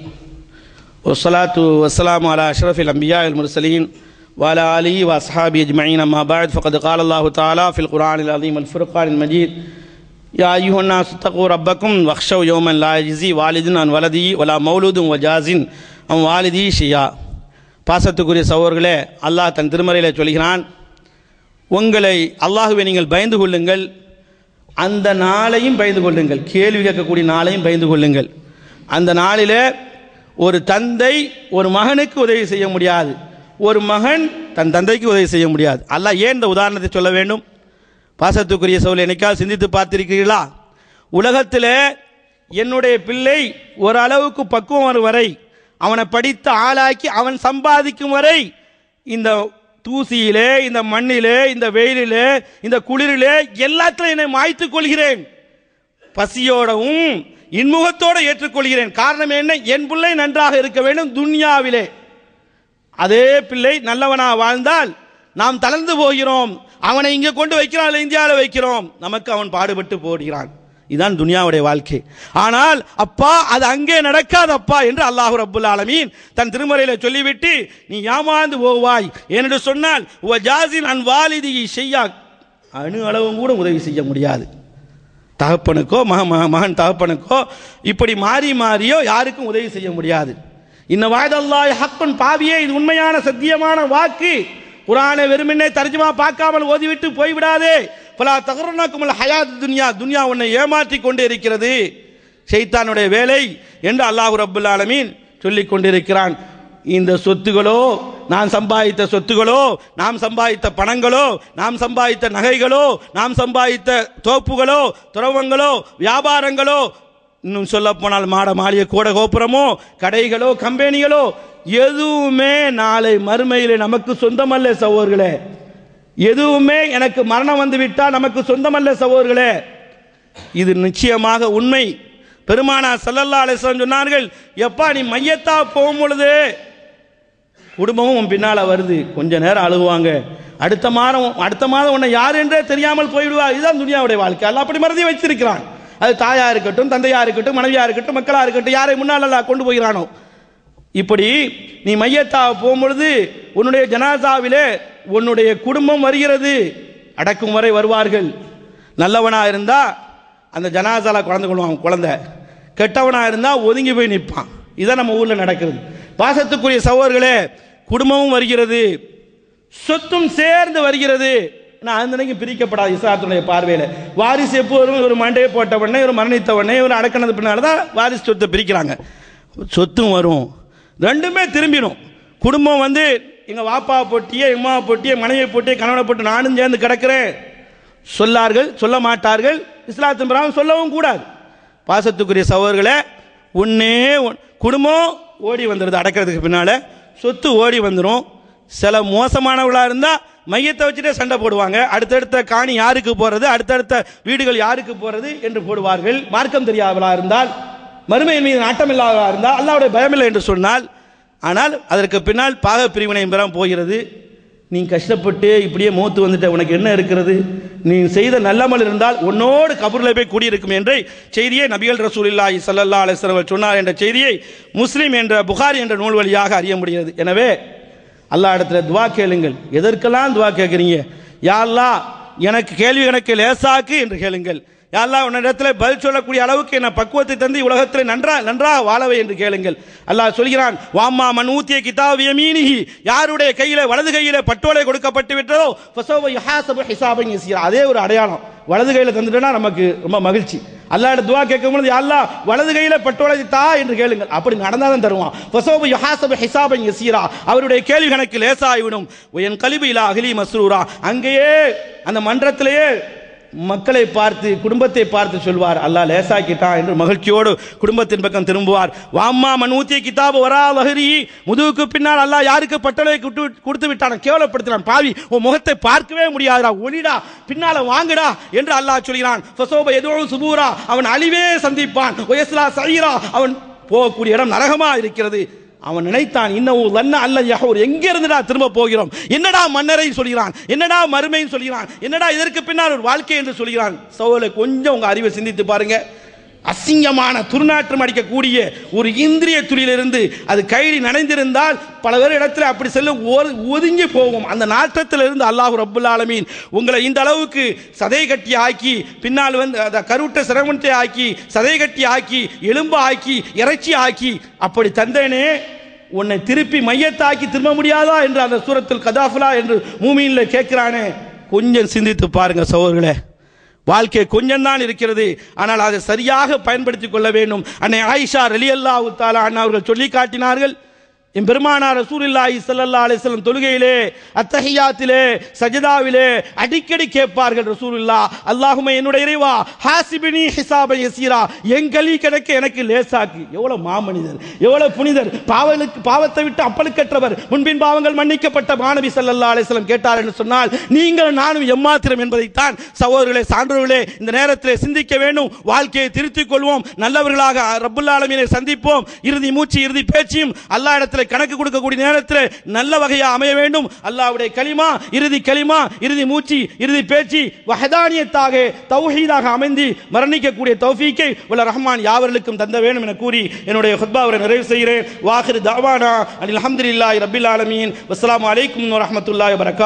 والصلاة والسلام على أشرف الأنبياء والمرسلين وعلى آله وأصحابه أجمعين أما بعد فقد قال الله تعالى في القرآن العظيم الفرقان المجيد يا أيها الناس اتقوا ربكم واخشوا يوما لا يجزي والد عن ولدي ولا مولود وجاز عن والدي ஷியா பாசத்துக்குரிய சகோர்களே அல்லாஹ் தன் திருமறையில் சொல்கிறான் உங்களை அல்லாஹுவை நீங்கள் பயந்து கொள்ளுங்கள் அந்த நாளையும் பயந்து கொள்ளுங்கள் கேள்வி கேட்கக்கூடிய நாளையும் பயந்து கொள்ளுங்கள் அந்த நாளில் ஒரு தந்தை ஒரு மகனுக்கு உதவி செய்ய முடியாது ஒரு மகன் தன் தந்தைக்கு உதவி செய்ய முடியாது அல்ல ஏன் இந்த உதாரணத்தை சொல்ல வேண்டும் பாசத்துக்குரிய சோழ என்னைக்காவது சிந்தித்து பார்த்திருக்கிறீர்களா உலகத்தில் என்னுடைய பிள்ளை ஓரளவுக்கு பக்குவம் வரை அவனை படித்து ஆளாக்கி அவன் சம்பாதிக்கும் வரை இந்த தூசியிலே இந்த மண்ணிலே இந்த வெயிலிலே இந்த குளிரிலே எல்லாத்திலும் என்னை மாய்த்து கொள்கிறேன் பசியோடவும் இன்முகத்தோடு ஏற்றுக்கொள்கிறேன் காரணம் என்ன என் பிள்ளை நன்றாக இருக்க வேண்டும் துன்யாவிலே அதே பிள்ளை நல்லவனாக வாழ்ந்தால் நாம் தளர்ந்து போகிறோம் அவனை இங்கே கொண்டு வைக்கிறான் இந்தியாவில் வைக்கிறோம் நமக்கு அவன் பாடுபட்டு போடுகிறான் இதுதான் துனியாவுடைய வாழ்க்கை ஆனால் அப்பா அது அங்கே நடக்காது அப்பா என்று அல்லாஹூ ரபுல் ஆலமீன் தன் திருமறையில் சொல்லிவிட்டு நீ ஏமாந்து போவாய் என்று சொன்னால் அன் வாலிதியை செய்யா அணு அளவும் கூட உதவி செய்ய முடியாது தகப்பனுக்கோ மக மகன் தகப்பனுக்கோ இப்படி மாறி மாறியோ யாருக்கும் உதவி செய்ய முடியாது இந்த வாய்தல்லாய் ஹப்பன் பாவியே இது உண்மையான சத்தியமான வாக்கு குரானை வெறுமனே தர்ஜமா பார்க்காமல் ஓதிவிட்டு போய்விடாதே பல தகரனாக்குமல் ஹயாத் துன்யா துன்யா உன்னை ஏமாற்றி கொண்டு இருக்கிறது ஷைத்தானுடைய வேலை என்று அல்லாஹு ரபுல் சொல்லிக் கொண்டிருக்கிறான் இந்த சொத்துகளோ நான் சம்பாதித்த சொத்துகளோ நாம் சம்பாதித்த பணங்களோ நாம் சம்பாதித்த நகைகளோ நாம் சம்பாதித்த தோப்புகளோ துறவங்களோ வியாபாரங்களோ இன்னும் சொல்ல போனால் மாட மாளிகை கூட கோபுரமோ கடைகளோ கம்பெனிகளோ எதுவுமே நாளை மறுமையில் நமக்கு சொந்தமல்ல சகோதர்களே எதுவுமே எனக்கு மரணம் வந்து விட்டால் நமக்கு சொந்தமல்ல சகோதர்களே இது நிச்சயமாக உண்மை பெருமானா சல்லல்லா அலிஸ்லாம் சொன்னார்கள் எப்பா நீ மையத்தா போகும் பொழுது குடும்பமும் உன் பின்னால் வருது கொஞ்ச நேரம் அழுகுவாங்க அடுத்த மாதம் அடுத்த மாதம் உன்னை யார் என்றே தெரியாமல் போய்விடுவா இதுதான் துனியாவுடைய வாழ்க்கை அல்ல அப்படி மறதி வச்சிருக்கிறான் அது தாயாக இருக்கட்டும் தந்தையாக இருக்கட்டும் மனைவியாக இருக்கட்டும் மக்களாக இருக்கட்டும் யாரை முன்னால் அல்ல கொண்டு போகிறானோ இப்படி நீ மையத்தா போகும்பொழுது உன்னுடைய ஜனாதாவிலே உன்னுடைய குடும்பம் வருகிறது அடக்கும் வரை வருவார்கள் நல்லவனாக இருந்தால் அந்த ஜனாதாவில் குழந்தை கொள்வான் குழந்தை கெட்டவனாக இருந்தால் ஒதுங்கி போய் நிற்பான் இதான் நம்ம ஊரில் நடக்கிறது பாசத்துக்குரிய சகோதர்களே குடும்பமும் வருகிறது சொத்தும் சேர்ந்து வருகிறது ஆனால் அந்தனைக்கு பிரிக்கப்படாது இசாத்துடைய பார்வையில் வாரிசு எப்போ வரும் ஒரு மண்டையை போட்ட உடனே ஒரு மரணித்த உடனே ஒரு அடக்கினது பின்னால் தான் வாரிசு சொத்தை பிரிக்கிறாங்க சொத்தும் வரும் ரெண்டுமே திரும்பிடும் குடும்பம் வந்து எங்கள் வாப்பா போட்டியே எங்கள் அம்மா போட்டியே மனைவியை போட்டியே கணவனை போட்டு நானும் சேர்ந்து கிடக்கிறேன் சொல்லார்கள் சொல்ல மாட்டார்கள் இஸ்லாத்தின் பிராமம் சொல்லவும் கூடாது பாசத்துக்குரிய சகோதரர்களை ஒன்றே குடும்பம் ஓடி வந்துடுது அடக்கிறதுக்கு பின்னால் சொத்து ஓடி வந்துடும் சில மோசமானவர்களாக இருந்தால் மையத்தை வச்சுட்டே சண்டை போடுவாங்க அடுத்தடுத்த காணி யாருக்கு போகிறது அடுத்தடுத்த வீடுகள் யாருக்கு போகிறது என்று போடுவார்கள் மார்க்கம் தெரியாதவளாக இருந்தால் மறுமையின் மீது நாட்டம் இல்லாதவளாக இருந்தால் அல்லாவுடைய பயமில்லை என்று சொன்னால் ஆனால் அதற்கு பின்னால் பாக பிரிவினை பெற போகிறது நீ கஷ்டப்பட்டு இப்படியே மோத்து வந்துட்ட உனக்கு என்ன இருக்கிறது நீ செய்த நல்லமல் இருந்தால் உன்னோடு கபூரில் போய் கூடியிருக்கும் என்று செய்தியை நபிகள் ரசூலில்லாஹி சல்லல்லா அலிஸ்வர்கள் சொன்னார் என்ற செய்தியை முஸ்லீம் என்ற புகாரி என்ற நூல் வழியாக அறிய முடிகிறது எனவே அல்லா இடத்துல துவா கேளுங்கள் எதற்கெல்லாம் துவா கேட்குறீங்க யாரெல்லாம் எனக்கு கேள்வி எனக்கு லேசாக்கு என்று கேளுங்கள் யாரெல்லாம் உன்னிடத்தில் பதில் சொல்லக்கூடிய அளவுக்கு என்ன பக்குவத்தை தந்து உலகத்தில் நன்றா நன்றாக வாழவை என்று கேளுங்கள் அல்லாஹ் சொல்கிறான் வாமா மண் ஊத்திய கிதாவிய மீனிகி யாருடைய கையில் வலது கையில் பட்டோலை கொடுக்கப்பட்டு விட்டதோ அதே ஒரு அடையாளம் வலது கையில் தந்துட்டோன்னா நமக்கு ரொம்ப மகிழ்ச்சி அல்லாட துவா கேட்கும் பொழுது அல்லா வலது கையில் பட்டோலை தா என்று கேளுங்கள் அப்படி நடந்தால் தான் தருவான் ஃபசோபு யஹாசபு ஹிசாபன் யசீரா அவருடைய கேள்வி கணக்கு லேசாகிவிடும் என் கழிவு இலா அகிலி மஸ்ரூரா அங்கேயே அந்த மன்றத்திலேயே மக்களை பார்த்து குடும்பத்தை பார்த்து சொல்வார் அல்லாஹ் லேசாக்கிட்டான் என்று மகிழ்ச்சியோடு குடும்பத்தின் பக்கம் திரும்புவார் வாம்மா மனூத்திய கிதாபு வரா லஹரி முதுகுக்கு பின்னால் அல்லாஹ் யாருக்கு பட்டளை கொடுத்து விட்டான கேவலப்படுத்தினான் பாவி உன் முகத்தை பார்க்கவே முடியாதுடா ஒளிடா பின்னால வாங்குடா என்று அல்லாஹ் சொல்கிறான் ஃபசோப எதுவும் சுபூரா அவன் அழிவே சந்திப்பான் ஒயஸ்லா சைரா அவன் போகக்கூடிய இடம் நரகமா இருக்கிறது அவன் நினைத்தான் இன்னும் லன்ன அல்ல யகோர் எங்கே இருந்துடா திரும்ப போகிறோம் என்னடா மன்னரை சொல்கிறான் என்னடா மருமைன்னு சொல்கிறான் என்னடா இதற்கு பின்னால் ஒரு வாழ்க்கை என்று சொல்கிறான் சோலை கொஞ்சம் உங்கள் அறிவை சிந்தித்து பாருங்க அசிங்கமான துர்நாற்றம் அடிக்கக்கூடிய ஒரு இந்திரிய துளியிலிருந்து அது கைடி நனைந்திருந்தால் பல பேர் இடத்துல அப்படி செல்ல ஒதுங்கி போகும் அந்த நாற்றத்திலிருந்து அல்லாஹூ ரபுல் ஆலமீன் உங்களை இந்த அளவுக்கு சதை கட்டி ஆக்கி பின்னால் வந்து அதை கருட்ட சிரமத்தை ஆக்கி சதை கட்டி ஆக்கி எலும்பு ஆக்கி இறைச்சி ஆக்கி அப்படி தந்தேனே உன்னை திருப்பி மையத்தாக்கி திரும்ப முடியாதா என்று அந்த சூரத்தில் கதாஃபுலா என்று மூமியில் கேட்கிறானே கொஞ்சம் சிந்தித்து பாருங்க சோர்களே வாழ்க்கை கொஞ்சம் தான் இருக்கிறது ஆனால் அதை சரியாக பயன்படுத்திக் கொள்ள வேண்டும் அன்னை ஆயிஷா ரலியல்லா உத்தாலா அண்ணா அவர்கள் சொல்லி காட்டினார்கள் என் பெருமானார் ரசூலில்லாஹி சல்லா அலிஸ்லம் தொழுகையிலே அத்தஹியாத்திலே சஜதாவிலே அடிக்கடி கேட்பார்கள் ரசூலுல்லா அல்லாஹுமே என்னுடைய இறைவா ஹாசிபினி ஹிசாபை ஹசீரா என் கலி கிடக்க எனக்கு லேசாக்கு எவ்வளோ மாமனிதர் எவ்வளோ புனிதர் பாவலுக்கு பாவத்தை விட்டு அப்பழுக்கற்றவர் முன்பின் பாவங்கள் மன்னிக்கப்பட்ட மாணவி சல்லல்லா அலிஸ்லம் கேட்டார் என்று சொன்னால் நீங்கள் நானும் எம்மாத்திரம் என்பதைத்தான் சகோதரர்களே சான்றோர்களே இந்த நேரத்தில் சிந்திக்க வேண்டும் வாழ்க்கையை திருத்திக் கொள்வோம் நல்லவர்களாக ரபுல்லாலமினை சந்திப்போம் இறுதி மூச்சு இறுதி பேச்சையும் அல்லா இடத்துல கணக்கு கொடுக்கக்கூடிய நேரத்தில் நல்ல வகையாக அமைய வேண்டும் அல்லாவுடைய களிமா இறுதி களிமா இறுதி மூச்சு இறுதி பேச்சு வகதானியத்தாக தௌஹீதாக அமைந்து மரணிக்கக்கூடிய தௌஃபீக்கை உள்ள ரஹ்மான் யாவர்களுக்கும் தந்த வேண்டும் என கூறி என்னுடைய ஹுத்பாவரை நிறைவு செய்கிறேன் வாஹிர் தவானா அலி அஹமதுல்லாஹி ரபில் ஆலமீன் வஸ்லாம் வலைக்கம் வரமத்துல்லாஹி வரகா